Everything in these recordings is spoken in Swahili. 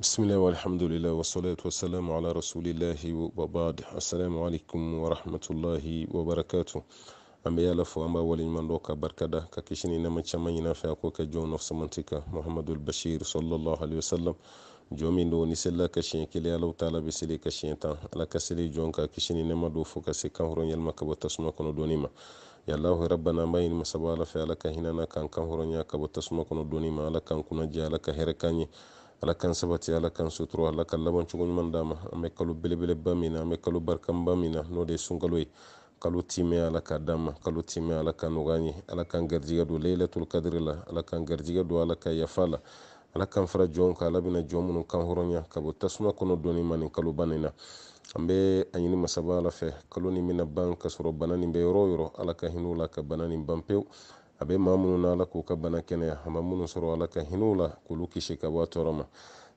بسم الله والحمد لله والصلاة والسلام على رسول الله وبعد السلام عليكم ورحمة الله وبركاته أم يلا فوام بولين من روكا بركدا ككشني نما شما ينافع كوكا جون نفس منطقة محمد البشير صلى الله عليه وسلم جومين دو نسلا كشين كلي على وطالا بسلي كشين تان على كسلي جون ككشني نما دو فوكا سكان هرون يلما كبوتا سما كنو دوني ما يلا هو ربنا ما ين مسبالا فعلا كهنا نا كان كان هرون يا كبوتا سما كنو دوني ما على كان كنا جالا كهركاني ala kan sabati ala kan sutura ala ka laban cogo ɲuman d'a ma an bɛ kalo belebeleba min na an bɛ kalo barikaba min na n'o de ye sunkalo ye kalo timɛ ala ka d'an ma kalo timɛ ala ka nɔgɔya ye ala k'an garijɛgɛ don leyilatul kadiri la ala k'an garijɛgɛ don ala ka yafa la ala kan fara jɔn kan ala bɛna jɔn minnu kan hɔrɔnya ka bɔ tasuma kɔnɔ dɔɔni ma nin kaloba nin na an bɛ a ɲini masaba ala fɛ kalo nin bɛna ban ka sɔrɔ bana nin bɛ yɔrɔ o yɔrɔ ala ka hinɛ o la ka bana nin ban pewu abe maa minnu n'ala k'u ka bana kɛnɛya a ma minnu sɔrɔ ala ka hinɛw la k'olu kisi ka bɔ a tɔɔrɔ ma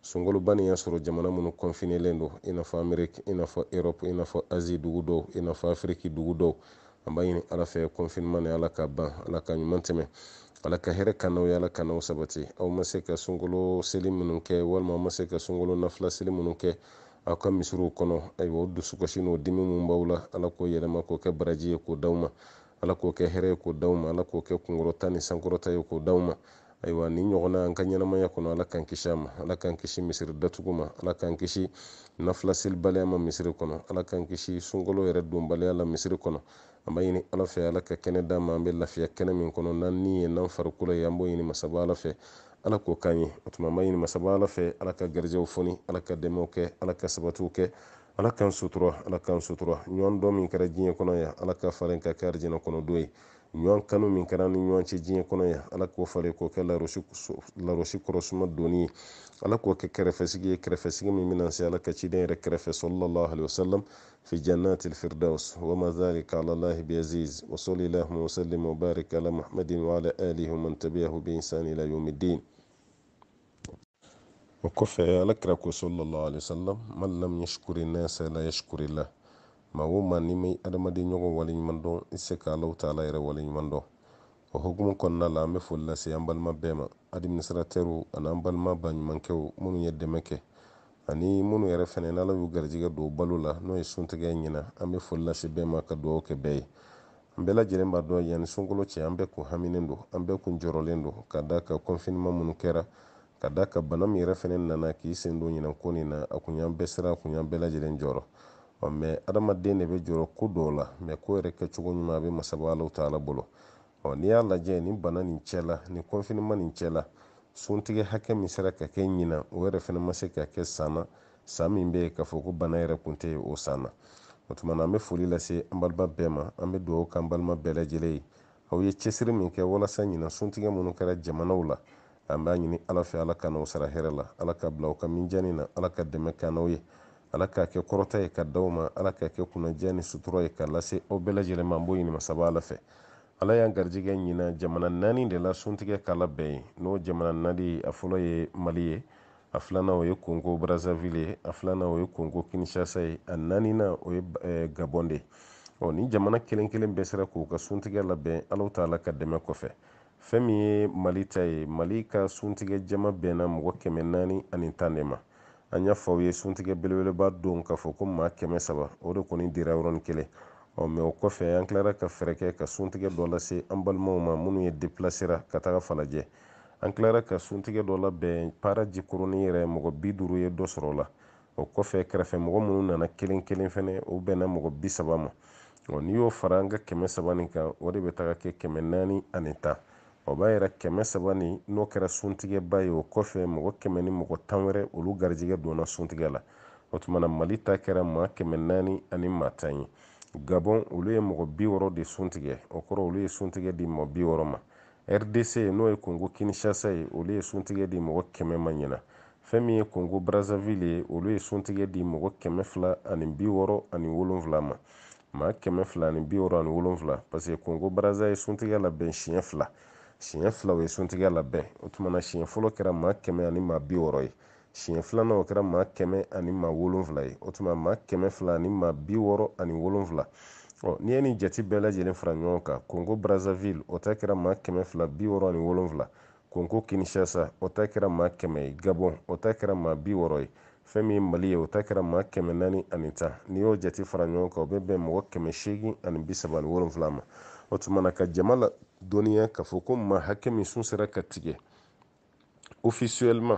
sunkaloba nin y'a sɔrɔ jamana minnu kɔnfinelen don i n'a fɔ ameriki i n'a fɔ erɔpu i n'a fɔ azi dugu dɔw i n'a fɔ afiriki dugu dɔw an b'a ɲini ala fɛ kɔnfinema ni ala ka ban ala ka ɲuman tɛmɛ ala ka hɛrɛ kan n'aw ye ala ka n'aw sabati aw ma se ka sunkalo seli minnu kɛ walima aw ma se ka sunkalo nafila seli minnu kɛ aw ka misiriw kɔnɔ ayiwa o dusukasi n'o dimi min b'aw la ala k'o yɛlɛma k'o kɛ baraji ye k'o d'aw ma ala k'o kɛ hɛrɛ ye k'o d'aw ma ala k'o kɛ kunkɔrɔta ni sankɔrɔta ye k'o d'aw ma ayiwa ni ɲɔgɔnna an ka ɲɛnamaya kɔnɔ ala k'an kisi a ma ala k'an kisi misiri datugu ma ala k'an kisi nafila selibaliya ma misiri kɔnɔ ala k'an kisi sunkalo yɛrɛ donbaliya la misiri kɔnɔ an b'a ɲini ala fɛ ala ka kɛnɛ d'an ma an bɛ lafiya kɛnɛ min kɔnɔ n'an ni ye n'an farikolo ye an b'o ɲini masaba ala fɛ ala k'o k'an ye o tuma an b'a ɲini masaba ala fɛ ala ka garijɛw foni ala ka dɛmɛw kɛ ala ka sabatiw kɛ ala k'an sutura ala k'an sutura ɲɔn dɔ min kɛra diɲɛ kɔnɔ ya ala ka falen ka kɛ arijinɛ kɔnɔ do ye ɲɔn kanu min kɛra ni ɲɔn cɛ diɲɛ kɔnɔ ya ala k'o falen k'o kɛ larosi kɔrɔsuma doni ye ala k'o kɛ kɛrɛfɛsigi ye kɛrɛfɛsigi min bɛna se ala ka ciden yɛrɛ kɛrɛfɛ sallallahu alaihi wasallam fi jannati alfirdaus wa ma dhalika ala allahi biaziz wa sallallahu wa sallim wa barik ala muhammadin wa ala alihi wa man tabi'ahu bi ila yawmiddin o kofe alakira ko salallahu alih wa sallam man lam yashkuri nasa la yashkuri lah ma wo ma ni mai adamaden ɲɔgɔn waleɲuman dɔn i se ka alahu taala yɛrɛ waleɲuman dɔn o hukumu kɔnna la an be foli lase an balima bɛɛ ma adiministratɛrw ani an balima baɲumankɛw minnu ye dɛmɛ kɛ ani minnu yɛrɛ fɛnɛ n'ala y'u garijigɛ don balo la n'o ye suntigɛ ɲina an be foli lase bɛɛ ma ka duwaw kɛ bɛɛ ye an bɛɛ lajɛlen b'a dɔn yani sunkolo cɛ an bɛɛ kun haminen do an bɛɛ kun jɔrɔlen do ka daa ka kɔnfiniman minnu kɛra Ka d'a kan bana min yɛrɛ fɛnɛ nana k'i sen don ɲinan ko nin na a kun y'an bɛɛ siran a kun y'an bɛɛ lajɛlen jɔrɔ adamaden de bɛ jɔrɔ ko dɔw la ko yɛrɛ kɛcogo ɲuman a bɛ masaba Alahu taala bolo n'i y'a lajɛ ni bana nin cɛla nin nin cɛla suntigi hakɛ min sera ka kɛ ɲinan o yɛrɛ fɛnɛ man se ka kɛ san na san min bɛ ye k'a fɔ ko bana yɛrɛ kun tɛ ye o san na o tuma na an bɛ foli lase an balima bɛɛ ma an bɛ dugawu k'an balima bɛɛ lajɛlen ye aw ye cɛsiri min kɛ walasa ɲinan suntigɛ minnu kɛra jamanaw la an b'a ɲini ala fɛ ala ka sara hɛrɛ la ala ka bila u ka minjani na ala ka dɛmɛ ka n'aw ye ala k'a kɛ kɔrɔta ye ka daw ma ala k'a kɛ kunnadiya ni sutura ye ka lase aw bɛɛ lajɛlen ma an b'o ɲini masaba ala fɛ ala y'an garijɛgɛ ɲina jamana naani de la suntigɛ k'a labɛn ye n'o jamana nadi a fɔlɔ ye mali ye a filanan o ye konko brazzaville ye a filanan o ye konko kinshasa ye a naaninan o ye eh, gabɔn de ni jamana kelen kelen bɛɛ sera k'u ka suntigɛ labɛn alaw t'a la ka dɛmɛ kɔfɛ fɛn min ye mali ta ye mali ka suntigɛ jama bɛnna mɔgɔ kɛmɛ naani ani tan de ma an y'a fɔ aw ye suntigɛ belebeleba don k'a fɔ ko maa kɛmɛ saba o de kɔni dira yɔrɔnin kelen mɛ o kɔfɛ an tilara ka fɛɛrɛ kɛ ka suntigɛ dɔ lase an balimaw ma minnu ye depilasera ka taga falajɛ an tilara ka suntigɛ dɔ labɛn paraji kurunin yɛrɛ mɔgɔ bi duuru ye dɔ sɔrɔ la o kɔfɛ kɛrɛfɛ mɔgɔ minnu nana kelen kelen fɛnɛ o bɛnna mɔgɔ bi saba ma n'i y'o fara an ka kɛmɛ saba nin kan o de bɛ taga kɛ kɛmɛ naani ani tan o b'a yira kɛmɛ saba ni n'o kɛra suntigɛba ye o kɔfɛ mɔgɔ kɛmɛ ni mɔgɔ tan wɛrɛ olu garijɛgɛ donna suntigɛ la o tuma mali ta kɛra maa kɛmɛ naani ani maa tan ye gabɔn olu ye mɔgɔ bi wɔɔrɔ de suntigɛ o kɔrɔ olu ye suntigɛ di mɔgɔ bi wɔɔrɔ ma rdc n'o ye kongo kinshasa ye olu ye suntigɛ di mɔgɔ kɛmɛ ma ɲina fɛn min ye kongo brazzaville ye olu ye suntigɛ di mɔgɔ kɛmɛ fila ani bi wɔɔrɔ ani wolonfila ma maa kɛmɛ fila ani bi wɔɔrɔ ani wolonfila paseke kongo baraza ye suntigɛ labɛn siɲɛ fila siɲɛ fila o ye suntigɛ labɛn o tuma na siɲɛ fɔlɔ kɛra maa kɛmɛ ani maa bi wɔɔrɔ ye siɲɛ filanan o kɛra maa kɛmɛ ani maa wolonfila ye o tuma maa kɛmɛ fila ani maa bi wɔɔrɔ ani wolonfila ɔ n'i ye nin jate bɛɛ lajɛlen fara ɲɔgɔn kan konko brazzaville o ta kɛra maa kɛmɛ fila bi wɔɔrɔ ani wolonfila konko kinshasa o ta kɛra maa kɛmɛ ye gabon o ta kɛra maa bi wɔɔrɔ ye fɛn min ye mali ye o ta kɛra maa kɛmɛ naani ani tan n'i y'o jate fara ɲɔgɔn kan o bɛ bɛn mɔgɔ kɛmɛ seegin ani bi saba ani wolonfila ma o tumana ka jama la dɔnniya k'a fɔ ko ma hakɛ min sun sera ka tigɛ ofisiyɛliman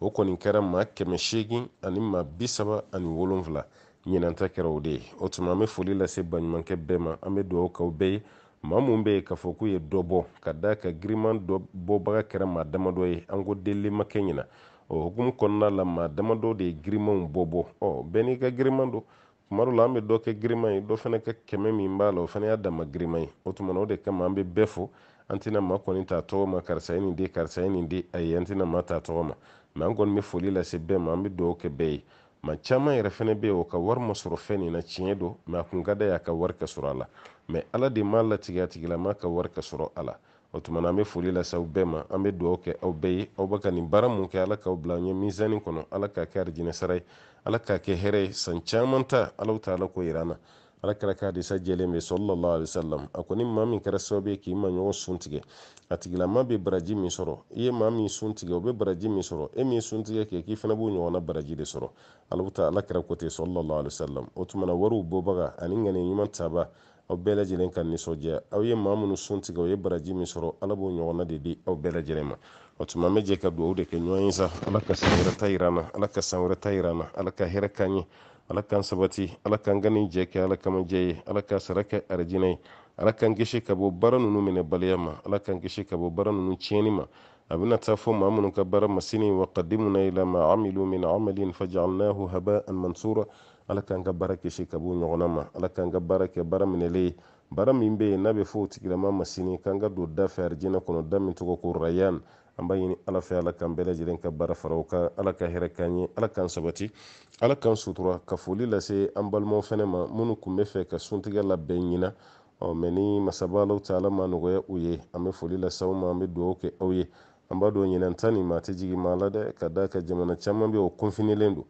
o kɔni kɛra ma kɛmɛ seegin ani maa bi saba ani wolonfila ɲinanta kɛra o de ye o tuma an be foli lase baɲumankɛ bɛɛ ma an bɛ dugawu k'aw bɛɛ ye maa minnu bɛ yen k'a fɔ k'u ye dɔ bɔ ka d'a kan giriman dɔ bɔbaga kɛra maa damadɔ ye an ko delili ma kɛ ɲina o hukumu kɔnɔna la maa damadɔ de ye girimanw bɔ bɔ ɔ bɛɛ n'i ka giriman don kuma dɔ la an bɛ dɔ kɛ giriman ye dɔ fana ka kɛmɛ min b'a la o fana y'a dama giriman ye o tuma o de kama an bɛ bɛɛ fo an tɛna ma kɔni ta tɔgɔ ma karisa ye nin di karisa ye nin di a an tɛna ma ta tɔgɔ ma mɛ an kɔni bɛ foli lase bɛɛ ma an bɛ dugawu kɛ bɛɛ ye ma caman yɛrɛ fɛnɛ be ye o ka wari ma fɛn nin na tiɲɛ don ma a kun ka da y'a ka wari ka sɔrɔ a la mɛ ala de m'a latigɛ a tigilama ka wari ka sɔrɔ a la o tuma an bɛ foli lase aw bɛɛ ma an bɛ dugawu kɛ aw bɛɛ ye aw bɛ ka nin baara mun kɛ ala k'aw bila an ɲɛ mizani kɔnɔ ala k'a kɛ arijinɛ ye ala k'a kɛ hɛrɛ ye san caman ta alaw ta ala ko yira na ala kɛra k'a disa jɛlen bɛ sɔlɔlɔ alisalam a kɔni maa min kɛra sababu ye k'i ma ɲɔgɔn sun a tigilama bɛ baraji min sɔrɔ i ye maa min sun o bɛ baraji min sɔrɔ e min sun kɛ k'i fana b'o ɲɔgɔnna baraji de sɔrɔ ala ala kɛra ko ten sɔlɔlɔ alisalam o tuma wariw bɔbaga ani ŋaniya taba aw bɛɛ lajɛlen ka nisɔndiya aw ye maa minnu sun tigɛ o ye baraji min sɔrɔ ala b'o ɲɔgɔnna de di aw bɛɛ lajɛlen ma o tuma bɛ jɛ ka dugawu de kɛ ɲɔgɔn ye sa ala ka san wɛrɛ ta yira an na ala ka san wɛrɛ ta yira an na ala ka hɛrɛ k'an ye ala k'an sabati ala k'an ka jɛ kɛ ala kama jɛ ye ala k'a sara kɛ arijinɛ ye ala k'an kisi ka bɔ baara ninnu minɛ baliya ma ala k'an kisi ka bɔ baara ninnu tiɲɛni ma a bɛna taa fɔ maa minnu ka baara masini wa qadimuna ila ma amilu min amalin faj'alnahu haba'an mansura ala k'an ka baara kisi ka bɔ ɲɔgɔnna ma ala k'an ka baara kɛ baara minɛlen baara min bɛ yen n'a bɛ fɔ o tigilama ma sini k'an ka don da fɛ kɔnɔ da min tɔgɔ ko rayan an b'a ɲini ala fɛ ala k'an bɛɛ lajɛlen ka baara fara o kan ala ka hɛrɛ k'an ye ala k'an sabati ala k'an sutura ka foli lase an balimaw fɛnɛ ma minnu tun bɛ fɛ ka suntigɛ labɛn ɲina ɔ mɛ ni masaba alaw ta ala ma nɔgɔya u ye an bɛ foli lase aw ma an bɛ dugawu kɛ aw ye an b'a dɔn ɲinan ta nin tɛ jigin maa la dɛ ka d'a ka jamana caman bɛ o kunfinilen don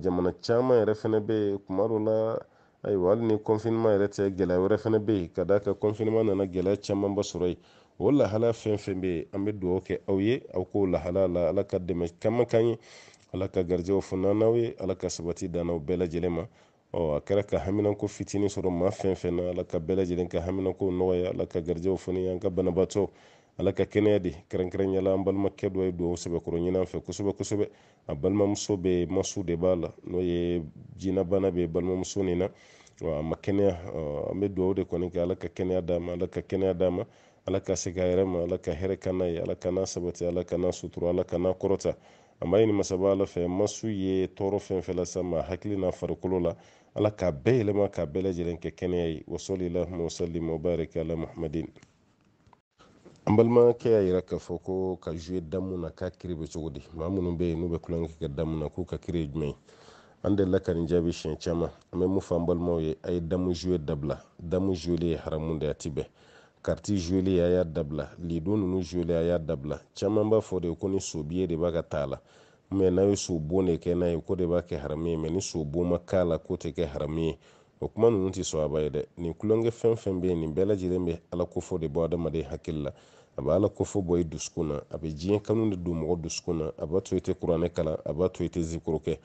jamana caman yɛrɛ fɛnɛ bɛ kuma dɔ la ayiwa hali ni yɛrɛ tɛ gɛlɛya wɛrɛ fɛnɛ bɛ ka d'a kan nana gɛlɛya camanba sɔrɔ yen o lahala fɛn fɛn bɛ an bɛ dugawu kɛ aw ye aw k'o lahala la ala ka dɛmɛ caman k'an ye ala ka garijɛw fana ye ala ka sabati dan bɛɛ lajɛlen ma ɔ a kɛra ka haminako fitinin sɔrɔ maa fɛn fɛn na ala ka bɛɛ lajɛlen ka haminako nɔgɔya ala ka garijɛw fana y'an ka banabaatɔ ala ka kɛnɛya di kɛrɛnkɛrɛnyala an balimakɛ kɛ dɔ ye duwawu sɛbɛkɔrɔ ɲini an fɛ kosɛbɛ kosɛbɛ a balimamuso be masu de b'a la n'o ye jinɛbana bɛ balimamuso nin na a ma kɛnɛya an bɛ duwawu de kɔni kɛ ala ka kɛnɛya d'a ma ala ka kɛnɛya d'a ma ala ka se k'a yɛrɛ ma ala ka hɛrɛ ka n'a ye ala ka n'a sabati ala ka n'a sutura ala ka n'a kɔrɔta an b'a ɲini masaba ala fɛ masu ye tɔɔrɔ fɛn fɛn lase ma hakili n'a farikolo la ala k'a bɛɛ yɛlɛma k'a bɛɛ lajɛlen kɛ kɛnɛya ye wasɔli wasalim ala muhamadin an balimakɛ y'a yira k'a fɔ ko ka zuye damu na k'a kiri bɛ cogo di maa minnu bɛ yen n'u bɛ kulonkɛ kɛ damu na k'u ka kiri ye jumɛn ye an delila ka nin jaabi siɲɛ caman an bɛ mun fɔ an balimaw ye a ye damu zuye dabila damu zuyeli ye haramu de a ti bɛn kariti zueli a y'a dabila lido nunu zueli a y'a dabila caman b'a fɔ de ko ni sobiye de b'a ka taa la mɛ n'a ye sobon de kɛ n'a ye ko de b'a kɛ harami ye mɛ ni sobon ma k'a la ko tɛ kɛ harami ye o kuma ninnu tɛ sɔn a ba ye dɛ nin kulonkɛ fɛn fɛn bɛ yen nin bɛɛ lajɛlen bɛ ala ko fɔ de bɔ adamaden hakili la a b'a la kofɔ bɔ i dusukun na a bɛ diɲɛ kanu de don mɔgɔ dusukun na a b'a to i tɛ kuranɛ kalan a b'a to i tɛ zikoro kɛ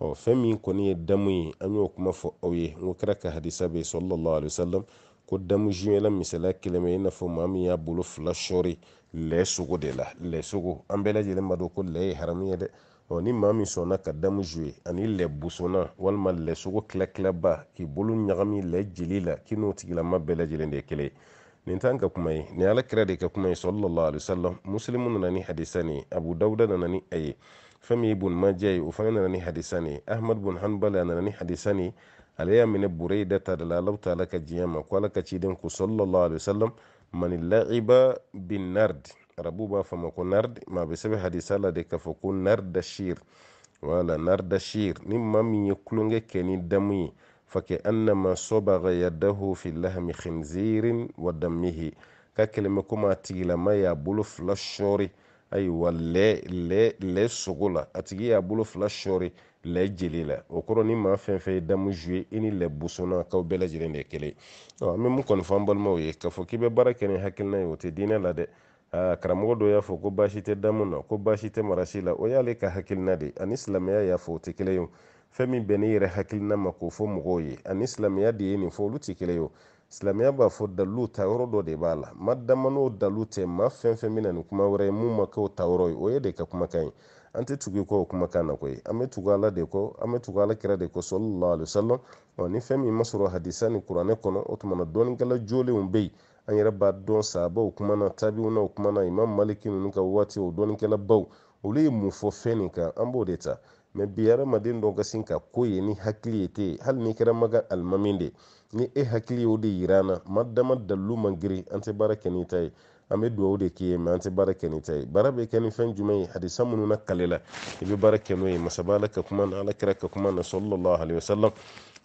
ɔ fɛn min kɔni ye damu ye an y'o kuma fɔ aw ye n ko kɛra ka hadisa bɛ sɔlɔlɔ alisalam ko damu zuyɛnla misaliya kelen bɛ i n'a fɔ maa min y'a bolo fila sɔɔri lɛ sogo de la lɛ sogo an bɛɛ lajɛlen b'a dɔn ko lɛ ye haramu ye dɛ ɔ ni maa min sɔnna ka damu zuye ani lɛ busonna walima lɛ sogo tila k'i bolo ɲagami lɛ jeli la k'i n'o tigilama bɛɛ lajɛlen de ye kelen ye nintan ka kuma ye nin alakira de ka kuma ye sallallahu alaihi wasallam muslimu nana ni hadisa ne abu dawuda nana ni a ye fɛn min ye bun maja ye o fana nana ni hadisa ne ahmad bun hanbal a nana ni hadisa ne ale y'a minɛ burai da ta da la ala ta ka jiya ma ko ala ka ciden ko sallallahu alaihi wasallam mani la'iba bin nard arabu b'a fɔ ko nard ma bɛ sɛbɛn hadisa la de k'a fɔ ko nardashir wala nardashir ni maa min ye kulonkɛ kɛ ni damu ye fakeannama sobaga yadahu fi lahmi khinzirin wa damihi ka keleme komi a tigilama y'a bolo fila sɔɔri ayiwa lɛ lɛ lɛ sogo la a tigi y'a bolo fila sɔɔri lɛ jeli o kɔrɔ ni maa fɛn ye damu zuye i ni lɛ busɔnna kaw bɛɛ de ye an bɛ mun kɔni fɔ an balimaw ye k'a fɔ k'i baara kɛ ni hakilina ye o tɛ diinɛ la dɛ karamɔgɔ dɔ y'a fɔ ko baasi tɛ damu na ko baasi tɛ marasi la o y'ale ka hakilina de ani silamɛya y'a fɔ o tɛ kelen ye fɛn min bɛn ni yɛrɛ hakilina ma k'o fɔ mɔgɔw ye ani silamɛya de ye nin fɔ olu tɛ kelen ye o silamɛya b'a fɔ dalilu ta yɔrɔ dɔ de b'a la ma dama n'o dalilu tɛ ma fɛn fɛn bɛ na nin kuma wɛrɛ ye mun ma k'o ta yɔrɔ ye o ye de ka kumakan ye an tɛ tugu i kɔ o kumakan na koyi an bɛ tugu ala de kɔ an bɛ tugu ala kɛra de kɔ sɔlɔlɔ alisalɔn ɔ ni fɛn min ma sɔrɔ hadisa ni kuranɛ kɔnɔ o tuma na dɔnnikɛla joolenw bɛ yen an yɛrɛ b'a dɔn sahabaw kuma na tabiw na o kuma na imam maliki ninnu ka waati o dɔnnikɛla baw olu ye mun fɔ fɛn nin kan an b'o de ta mɛ bi hadamaden dɔ ka sin ka ko ye ni hakili ye te hali n'i kɛra maga alimami de ni e hakili y'o de yira na ma dama dalilu man girin an tɛ baara kɛ n'i ta ye an bɛ dugawu de k'i ye mɛ an tɛ baara kɛ n'i ta ye baara bɛ kɛ ni fɛn jumɛn ye hadisa minnu na kale la i bɛ baara kɛ n'o ye masaba ala ka kuma na ala kɛra ka kuma na sɔlɔlɔ alayhi wa salam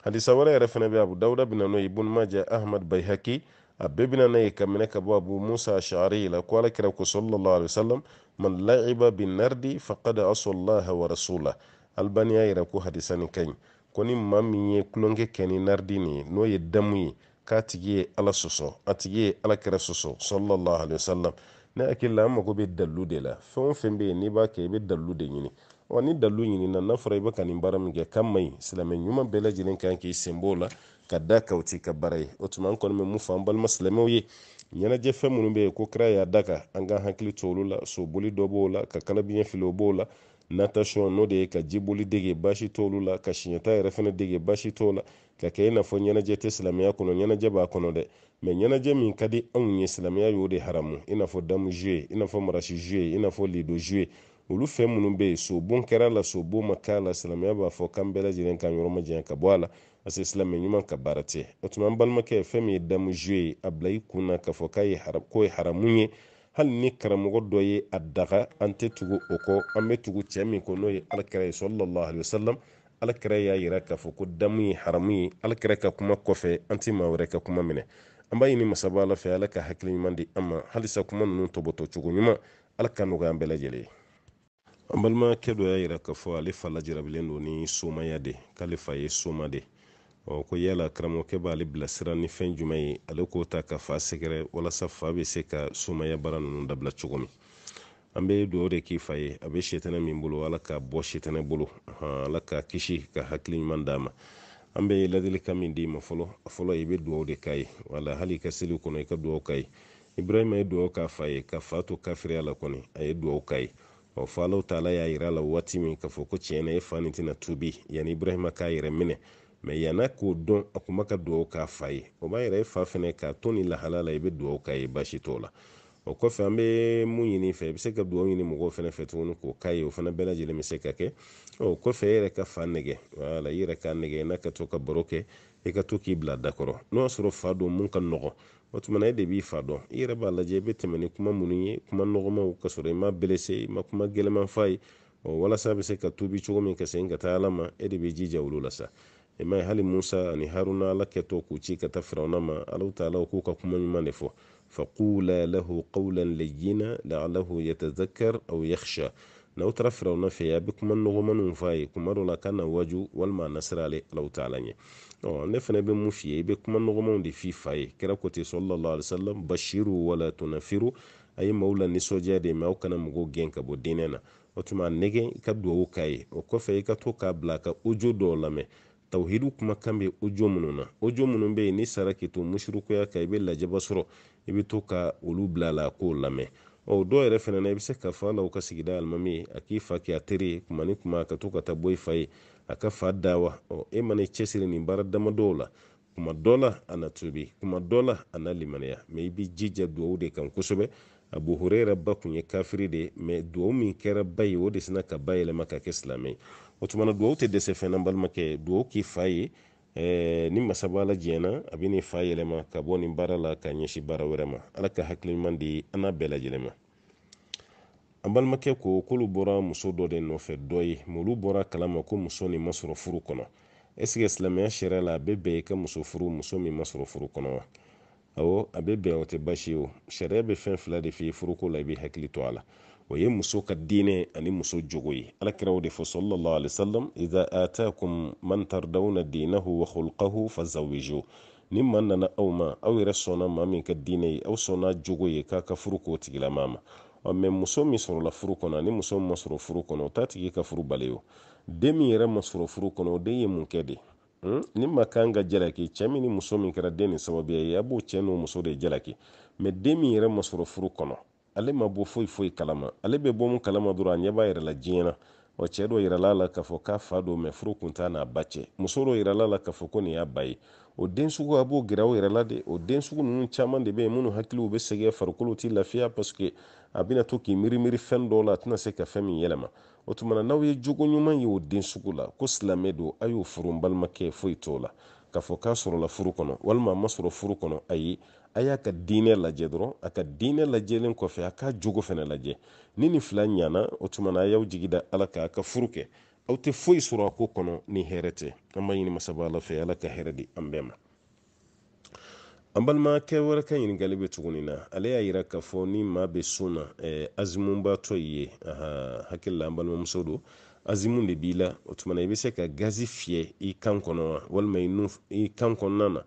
hadisa wɛrɛ yɛrɛ fana bɛ abu dawuda bɛ na n'o ye ibn majah ahmad bayhaki a bɛɛ bɛ na n'a ye ka minɛ ka bɔ abu musa ashari la ko ala kɛra ko sɔlɔlɔ alayhi wa salam man laciba bi nardi faqad asɔlɔlaha wa rasula albaniya yɛrɛ ko hadisani ka ɲi ko ni maa min ye kulonkɛ kɛ ni naridi nin n'o ye damu ye k'a tigi ye ala sɔsɔ a tigi ye alakira sɔsɔ sallallahu alaihi wasallam ne hakili la an mago bɛ dalu de la fɛn o fɛn bɛ yen n'i b'a kɛ i bɛ dalu de ɲini ɔ ni dalu ɲinina n'a fɔra i bɛ ka nin baara min kɛ k'a ma silamɛ ɲuman bɛɛ lajɛlen kan k'i sen b'o la ka da kan o t'i ka baara ye o tuma an kɔni bɛ mun fɔ an balima silamɛw ye ɲɛnajɛ fɛn minnu bɛ yen ko kira y'a da kan an k'an hakili to olu la soboli dɔ b'o la ka kalabiɲɛ fili b'o la natation n'o de ye ka jiboli dege baasi t'olu la ka siɲɛta yɛrɛ fɛnɛ dege baasi t'o la ka kɛ i n'a fɔ ɲɛnajɛ tɛ silamɛya kɔnɔ ɲɛnajɛ b'a kɔnɔ dɛ mɛ ɲɛnajɛ min ka di anw ye silamɛya y'o de haramu i n'a fɔ damu zuye i n'a fɔ marasi zuye i n'a fɔ lido zuye olu fɛn minnu bɛ yen sobon kɛra la sobon ma k'a la b'a fɔ k'an bɛɛ lajɛlen k'an yɔrɔ ma ka bɔ a la parce que silamɛ ɲuman ka baara tɛ o tuma an balimakɛ fɛn min ye damu zuye ye a bila i kun na k'a fɔ k'a k'o ye haramu ye hali ni karamɔgɔ dɔ ye a daga an tɛ tugu o kɔ an bɛ tugu cɛ min kɔ n'o ye alakira ye sɔlɔlɔhu alayhi wa salam alakira y'a yira k'a fɔ ko damu ye haramu ye alakira ka kuma kɔfɛ an tɛ maa wɛrɛ ka kuma minɛ an b'a ɲini masaba ala fɛ ala ka hakili ɲuman di an ma halisa kuma ninnu tɔbɔtɔ cogo ɲuman ala ka nɔgɔya an bɛɛ lajɛlen ye an balimakɛ dɔ y'a yira k'a fɔ ale fa lajarabilen don ni somaya de k'ale fa ye soma de ko yala karamɔgɔkɛ b'ale bilasira ni fɛn jumɛn ye ale k'o ta ka fa sɛgɛrɛ walasa fa be se ka sumaya baara ninnu dabila cogo min an bɛ dugawu de k'i fa ye a bɛ sitɛnɛ min bolo ala k'a bɔ sitɛnɛ bolo ala k'a kisi ka hakili ɲuman d'a ma an bɛ ladilikan min d'i ma fɔlɔ a fɔlɔ i bɛ dugawu de k'a ye wala hali i ka seli kɔnɔ i ka dugawu k'a ye ibrahima ye dugawu k'a fa ye ka fa to kafiriya la kɔni a ye dugawu k'a ye ɔ fɔ alaw ta y'a yira a la waati min k'a fɔ ko tiɲɛ na e fa nin tɛna tubi yani ibrahima k'a yɛrɛ minɛ yan'a k'o dɔn a kun ma ka dugawu k'a fa ye o b'a yɛrɛ i fa fɛnɛ k'a to ni lahala la i bɛ dugawu k'a ye basi t'o la o kɔfɛ an bɛ mun ɲini fɛ i bɛ se ka dugawu ɲini mɔgɔw fɛnɛ fɛ tuguni k'o k'a ye o fana bɛɛ lajɛlen bɛ se ka kɛ o kɔfɛ e yɛrɛ ka fa nɛgɛ wala i yɛrɛ ka nɛgɛ n'a ka to ka baro kɛ i ka to k'i bila da n'o y'a sɔrɔ fa don mun ka nɔgɔn o tuma e de b'i fa dɔn i yɛrɛ b'a lajɛ i bɛ tɛmɛ ni kuma minnu ye kuma nɔgɔmaw ka sɔrɔ i ma belese i ma kuma gɛlɛman f'a ye walasa a se ka tuubi cogo min ka segin ka taa ala ma e de b'i jija olu la sa i hali musa ni haruna ala kɛtɔ k'u ci ka taa firawuna taala k'u ka kuma ɲuman de fɔ faqula lahu qawlan layyina la'allahu yatadhakkar aw yakhsha n'aw taara firawuna fɛ a bɛ kuma nɔgɔmaninw f'a ye kuma dɔ ka na waju walima nasira ale alahu taala ɲɛ ne fana bɛ mun f'i i bɛ kuma nɔgɔmanw de f'i fa ye kira ko ten sɔlɔlɔ alisalam bashiru wala tunafiru a ye la nisɔndiya de mɛ aw kana mɔgɔw gɛn ka bɔ dinɛ na o tuma nɛgɛ i ka duwawu k'a ye o kɔfɛ i ka to k'a bila ka ojo dɔw lamɛn tawhidu kumakan bɛ o jo minnu na o jo minnu bɛ yen n'i sara k'i to musurukuya kan i bɛ lajaba sɔrɔ i bɛ to ka olu bila la k'o lamɛn ɔ dɔw yɛrɛ fɛnɛ na i bɛ se ka fa la u ka sigida alimami ye a k'i fa k'i a teri ye kuma ni kuma ka to ka taa bɔ i fa ye a ka fa dawa ɔ e mana i cɛsiri nin baara dama dɔw la kuma dɔ la a na tubi kuma dɔ la a na limaniya mɛ i b'i jija duwawu de kan kosɛbɛ abu hurɛra ba kun ye kafiri de mɛ duwawu min kɛra ba ye o de sina ka ba yɛlɛma ka kɛ silamɛ ye o tumana duwawu tɛ dɛsɛ fɛn na balimakɛ duwawu k'i fa ye eh, ni masa b'a a bɛ nin fa yɛlɛma ka bɔ nin baara la ka ɲɛsin baara wɛrɛ ma ala ka hakiliɲuman di an bɛɛ lajɛlen an balimakɛ ko k'olu bɔra muso dɔ de nɔfɛ dɔ ye mɛ olu bɔra kalama ko muso nin ma furu kɔnɔ ɛsike silamɛya sariya la a bɛ bɛn i ka muso furu muso min ma furu kɔnɔ wa awɔ a bɛ bɛn o tɛ basi o sariya bɛ fɛn fila de f'i furuko la i b'i hakili to a la o ye muso ka diinɛ ani muso jogo ye alakira de fɔ sallallahu alaihi wasallam idha atakum man tardawna dinahu wa khulqahu fazawiju ni ma nana aw ma aw yɛrɛ sɔnna maa min ka diinɛ ye aw sɔnna jogo ye k'a ka furu k'o tigilama ma mɛ muso min sɔrɔla furu kɔnɔ ani muso min ma furu kɔnɔ o t'a tigi ka furu bali o den min yɛrɛ ma furu kɔnɔ o den ye mun kɛ de hmm? ni ma kan ka jalaki cɛ min ni muso min kɛra den ni sababuya ye a b'o cɛ n'o muso de jalaki mɛ den min yɛrɛ ma furu kɔnɔ ale ma bɔ foyi foyi kalama ale bɛ bɔ mun kalama dɔrɔn a ɲɛ b'a yɛrɛ la diɲɛ na wa cɛ dɔ yirala la k'a fɔ k'a fa don mɛ furu kun t'a n'a ba cɛ muso dɔ yirala la k'a fɔ ko nin y'a ba ye o den sugu a b'o gɛrɛ o yɛrɛ la de o den sugu ninnu caman de bɛ yen minnu hakiliw bɛ sɛgɛn farikolo tɛ lafiya paseke a bɛna to k'i miiri fɛn dɔw la a tɛna se ka fɛn min yɛlɛma o tuma n'aw ye jogo ɲuman ye o den sugu la ko silamɛ don a y'o furu n balimakɛ foyi t'o la k'a fɔ k'a sɔrɔla furu kɔnɔ walima a ma sɔrɔ furu kɔnɔ ayi a y'a ka diinɛ lajɛ dɔrɔn a ka diinɛ lajɛlen kɔfɛ a k'a jogo fɛnɛ lajɛ ni nin fila ɲana o tumana a y'aw jigida da ala k'a ka furu kɛ aw tɛ foyi sɔrɔ a ko kɔnɔ ni hɛrɛ tɛ an b'a ɲini masaba ala fɛ ala ka hɛrɛ di an bɛɛ ma an balimakɛ wɛrɛ ka ɲininkali bɛ tuguni na ale y'a yira k'a fɔ ni maa bɛ son na eh, azimubatɔ ye hakili la an balimamuso don azimu de b'i la o tumana i bɛ se ka gazi fiyɛ i kan kɔnɔ wa walima i kan kɔnɔna na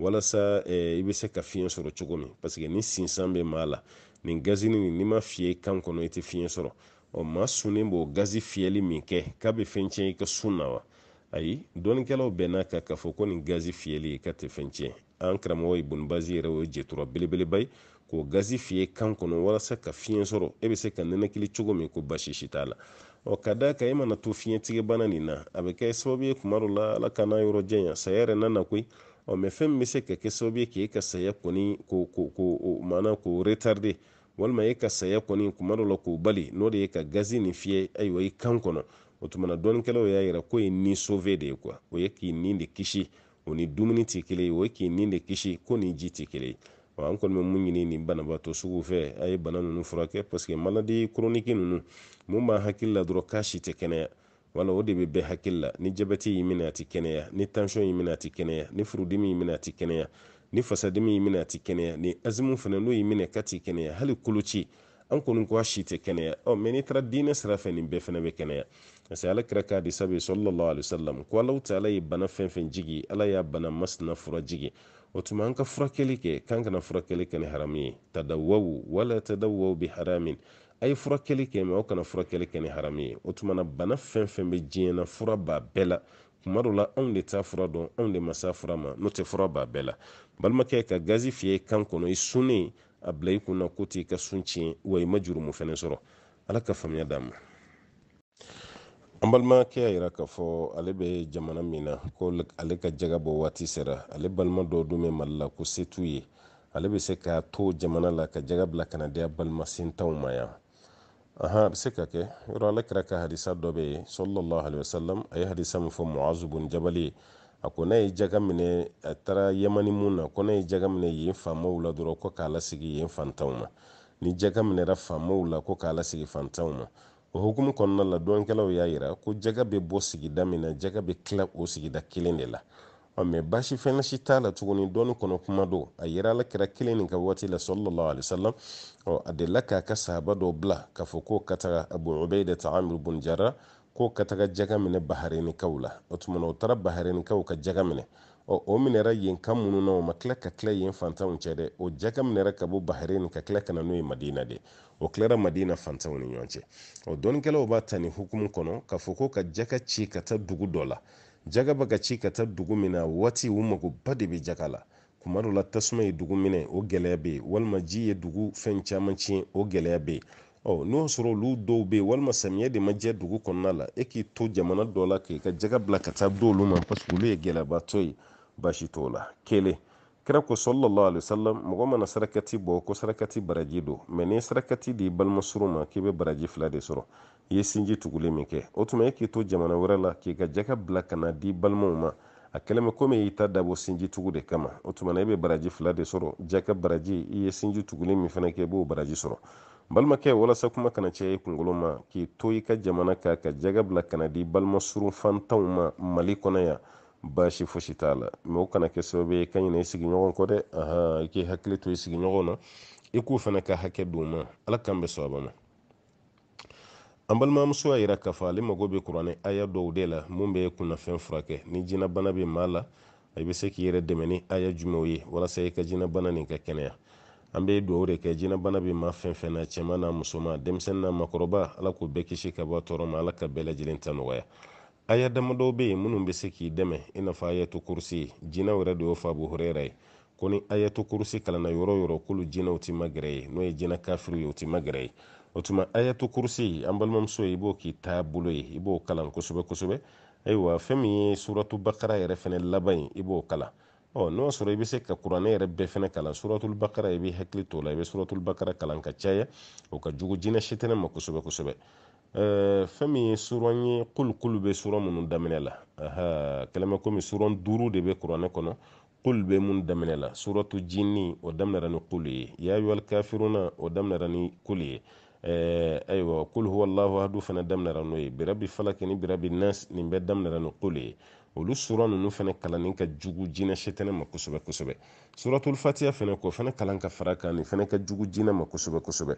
walasa eh, i bɛ se ka fiɲɛ sɔrɔ cogo min paseke ni sinsan bɛ maa la nin gazi ni n'i ma fiyɛ kan kɔnɔ i tɛ fiɲɛ sɔrɔ ɔ ma sunnen b'o gazi fiyɛli min kɛ k'a be fɛn tiɲɛ i ka sun na wa ayi dɔnnikɛlaw bɛn n'a kan k'a fɔ ko nin gazi fiyɛli k'a tɛ fɛn tiɲɛ an karamɔgɔ ibun bazi yɛrɛ o ye jetura belebeleba ye k'o gazi fiyɛ kan kɔnɔ walasa ka fiɲɛ sɔrɔ e bɛ se ka nɛnɛkili cogo min ko basi si t'a la ɔ ka d'a kan e mana to fiɲɛtigɛbana nin na a bɛ kɛ sababu ye kuma dɔ la ala kana yɔrɔ janya saya yɛrɛ nana koyi mɛ fɛn min bɛ se ka kɛ sababu ye k'e ka saya kɔni ko ko ko maana k'o retarder walima e ka saya kɔni kuma dɔ la k'o bali n'o de ye ka gazi nin fiyɛ ayiwa i kan kɔnɔ o tuma na dɔnnikɛlaw y'a yira ko ye ni sauver de ye quoi o ye k'i ni de kisi o ni dumuni ti kelen ye o ye k'i ni de kisi ko ni ji ti kelen ye an kɔni bɛ mun ɲini nin banabaatɔ sugu fɛ a ye bana ninnu furakɛ paseke maladi koroniki ninnu mun b'an hakili la dɔrɔn k'a si tɛ kɛnɛya wala o de bɛ bɛɛ hakili la ni jabɛti y'i minɛ a tɛ kɛnɛya ni tansiyɔn y'i minɛ a tɛ kɛnɛya ni furudimi y'i minɛ a tɛ kɛnɛya ni fasadimi y'i minɛ a tɛ kɛnɛya ni azimu fana n'o y'i minɛ k'a tɛ kɛnɛya hali koloci an kɔni ko a si tɛ kɛnɛya ɔ oh, mɛ n'i taara diinɛ sira fɛ nin bɛɛ fana bɛ kɛnɛya parce que ala kira k'a di sabu sallallahu alaihi wasallam ko alaw ta ala ye bana fɛn fɛn jigi ala y'a bana masina fura jigi o tuma an ka furakɛli kɛ k'an kana furakɛli kɛ ni haramu ye tadawawu wala tadawawu bi haramin a ye furakɛli kɛ mɛ aw kana furakɛli kɛ ni haramu ye o tumana bana fɛn fɛn bɛ diɲɛ na fura b'a bɛɛ la kuma dɔ la anw de t'a fura dɔn anw de ma s'a fura ma n'o tɛ fura b'a bɛɛ la balimakɛ ka gazi fiyɛ i kan kɔnɔ i sunnen a bila i kunna ko t'i ka sun tiɲɛ wa i ma jurumu fɛnɛ sɔrɔ ala ka faamuya d'a ma an balimakɛ y'a yira k'a fɔ ale bɛ jamana min na ko ale ka jaga bɔ waati sera ale balima dɔw dun bɛ mali la ko se t'u ye ale bɛ se k'a to jamana la ka jaga bila kana di a balima sentanw ma yan aha a bɛ se ka kɛ yɔrɔ ala kɛra ka hadisa dɔ bɛ ye sallallahu alaihi wasallam a ye hadisa min fɔ muazu bin jabali a ko n'a ye jaga minɛ a taara yamani mun na ko n'a ye jaga minɛ yen faamaw la dɔrɔn ko k'a lasigi yen fantanw ma ni jaga minɛra faamaw la ko k'a lasigi fantanw ma o hukumu kɔnɔna la dɔnkɛlaw y'a yira ko jaga bɛ bɔ sigida min na jaga bɛ kila o sigida kelen de la mɛ basi fɛnɛ si t'a la tuguni dɔɔni kɔnɔ kuma don a yɛrɛ ala kɛra kelen nin ka waati la sallallahu alaihi wasallam ɔ a delila k'a ka sahaba dɔ bila k'a fɔ ko ka taga abu ubaida amir bun jara ko ka taga jaga minɛ baharenikaw la o tumana o taara baharenikaw ka jaga minɛ ɔ o minɛra yen kan minnu na o ma tila ka tila yen fantanw cɛ dɛ o jaka minɛra ka bɔ bahareni ka tila ka n'o ye madina de o tilara madina fantanw ni ɲɔgɔn cɛ o dɔnnikɛlaw b'a ta ni hukumu kɔnɔ k'a fɔ ko ka jaka ci ka taa dugu dɔ la jagaba ka ci ka taa dugu min na waati u magoba de be jaga la kuma dɔ la tasuma ye dugu minɛ o gɛlɛya be walima ji ye dugu fɛn caman tiɲɛ o gɛlɛya be yen ɔ n'o sɔrɔ olu dɔw be walima samiyɛ de ma jɛ dugu kɔnɔna la e k'i to jamana dɔ la k'i ka jaga bila ka taa d'olu ma paseke olu ye gɛlɛyabatɔ ye baasi t'o la kelen kira ko sallallahu alaihi wasallam mɔgɔ mana sarakati bɔ ko sarakati baraji do mɛ ni sarakati di balimasuru ma k'i bɛ baraji fila de sɔrɔ i ye sinji tuguli min kɛ o tuma e k'i to jamana wɛrɛ la k'i ka jaka bila ka na di balimaw ma a kɛlen bɛ komi y'i ta dabɔ sinji tugu de kama o tuma na e bɛ baraji fila de sɔrɔ jaka baraji i ye sinji tuguli min fana kɛ i b'o baraji sɔrɔ balimakɛ walasa kuma kana caya i kunkolo ma k'i to i ka jamana kan ka jaka bila ka na di balima surunfantanw ma mali kɔnɔ yan baasi fosi t'a la o kana kɛ sababu ye ka ɲina i sigiɲɔgɔn kɔ dɛ i k'i hakili to i sigiɲɔgɔn na i k'u fana ka hakɛ di u ma ala kan bɛ sababa ma an balimamuso y'a yira k'a fɔ ale mago bɛ kuranɛ aya dɔw de la mun bɛ e kunnafɛn furakɛ ni jinɛbana bɛ maa la i bɛ se k'i yɛrɛ dɛmɛ ni aya jumɛnw ye walasa i ka jinɛbana nin ka kɛnɛya an bɛ dugawu de kɛ jinɛbana bɛ maa fɛn fɛn na cɛman n'a musoman denmisɛnnin n'a makɔrɔba ala k'u bɛɛ kisi ka bɔ tɔɔrɔ ma ala ka bɛɛ lajɛlen ta nɔgɔya aya damadɔw bɛ yen minnu bɛ se k'i dɛmɛ i n'a fɔ ayatu kurusi jinɛw yɛrɛ de y'o fɔ abu hurɛra ye ko ni ayatu kurusi kalanna yɔrɔ yɔrɔ k'olu jinɛw ti magɛrɛ ye n'o ye jinɛ kafiri ye o ti magɛrɛ ye o tuma ayatu kurusi an balimamuso i b'o k'i taabolo ye i b'o kalan kosɛbɛ kosɛbɛ ayiwa fɛn min ye suratu bakara yɛrɛ fɛnɛ laban ye i b'o kalan ɔ n'o sɔrɔ i bɛ se ka kuranɛ yɛrɛ bɛɛ fɛnɛ kalan suratul bakara i bɛ hakili t'o la i bɛ suratul bakara kalan ka caya o ka jugu jinɛ sitɛnɛ ma kosɛbɛ kosɛbɛ fɛn min ye suran ye kulu bɛ suran minnu daminɛ la kɛlɛmɛ komi suran duuru de bɛ kuranɛ kɔnɔ kulu bɛ mun daminɛ la suratu jinni o daminɛra ni kulu ye yayuwal kafiruna o daminɛra ni kulu ye Eh, ayiwa kul huwa allahu ahadu fana daminɛra n'o ye birabi falaki ni birabi nas nin bɛɛ daminɛra ni kul ye olu sura ninnu fana kalanni ka jugu jinɛ setɛnɛ ma kosɛbɛ kosɛbɛ suratul fatiya fana ko fana kalan ka fara kan nin fana ka jugu jinɛ ma kosɛbɛ kosɛbɛ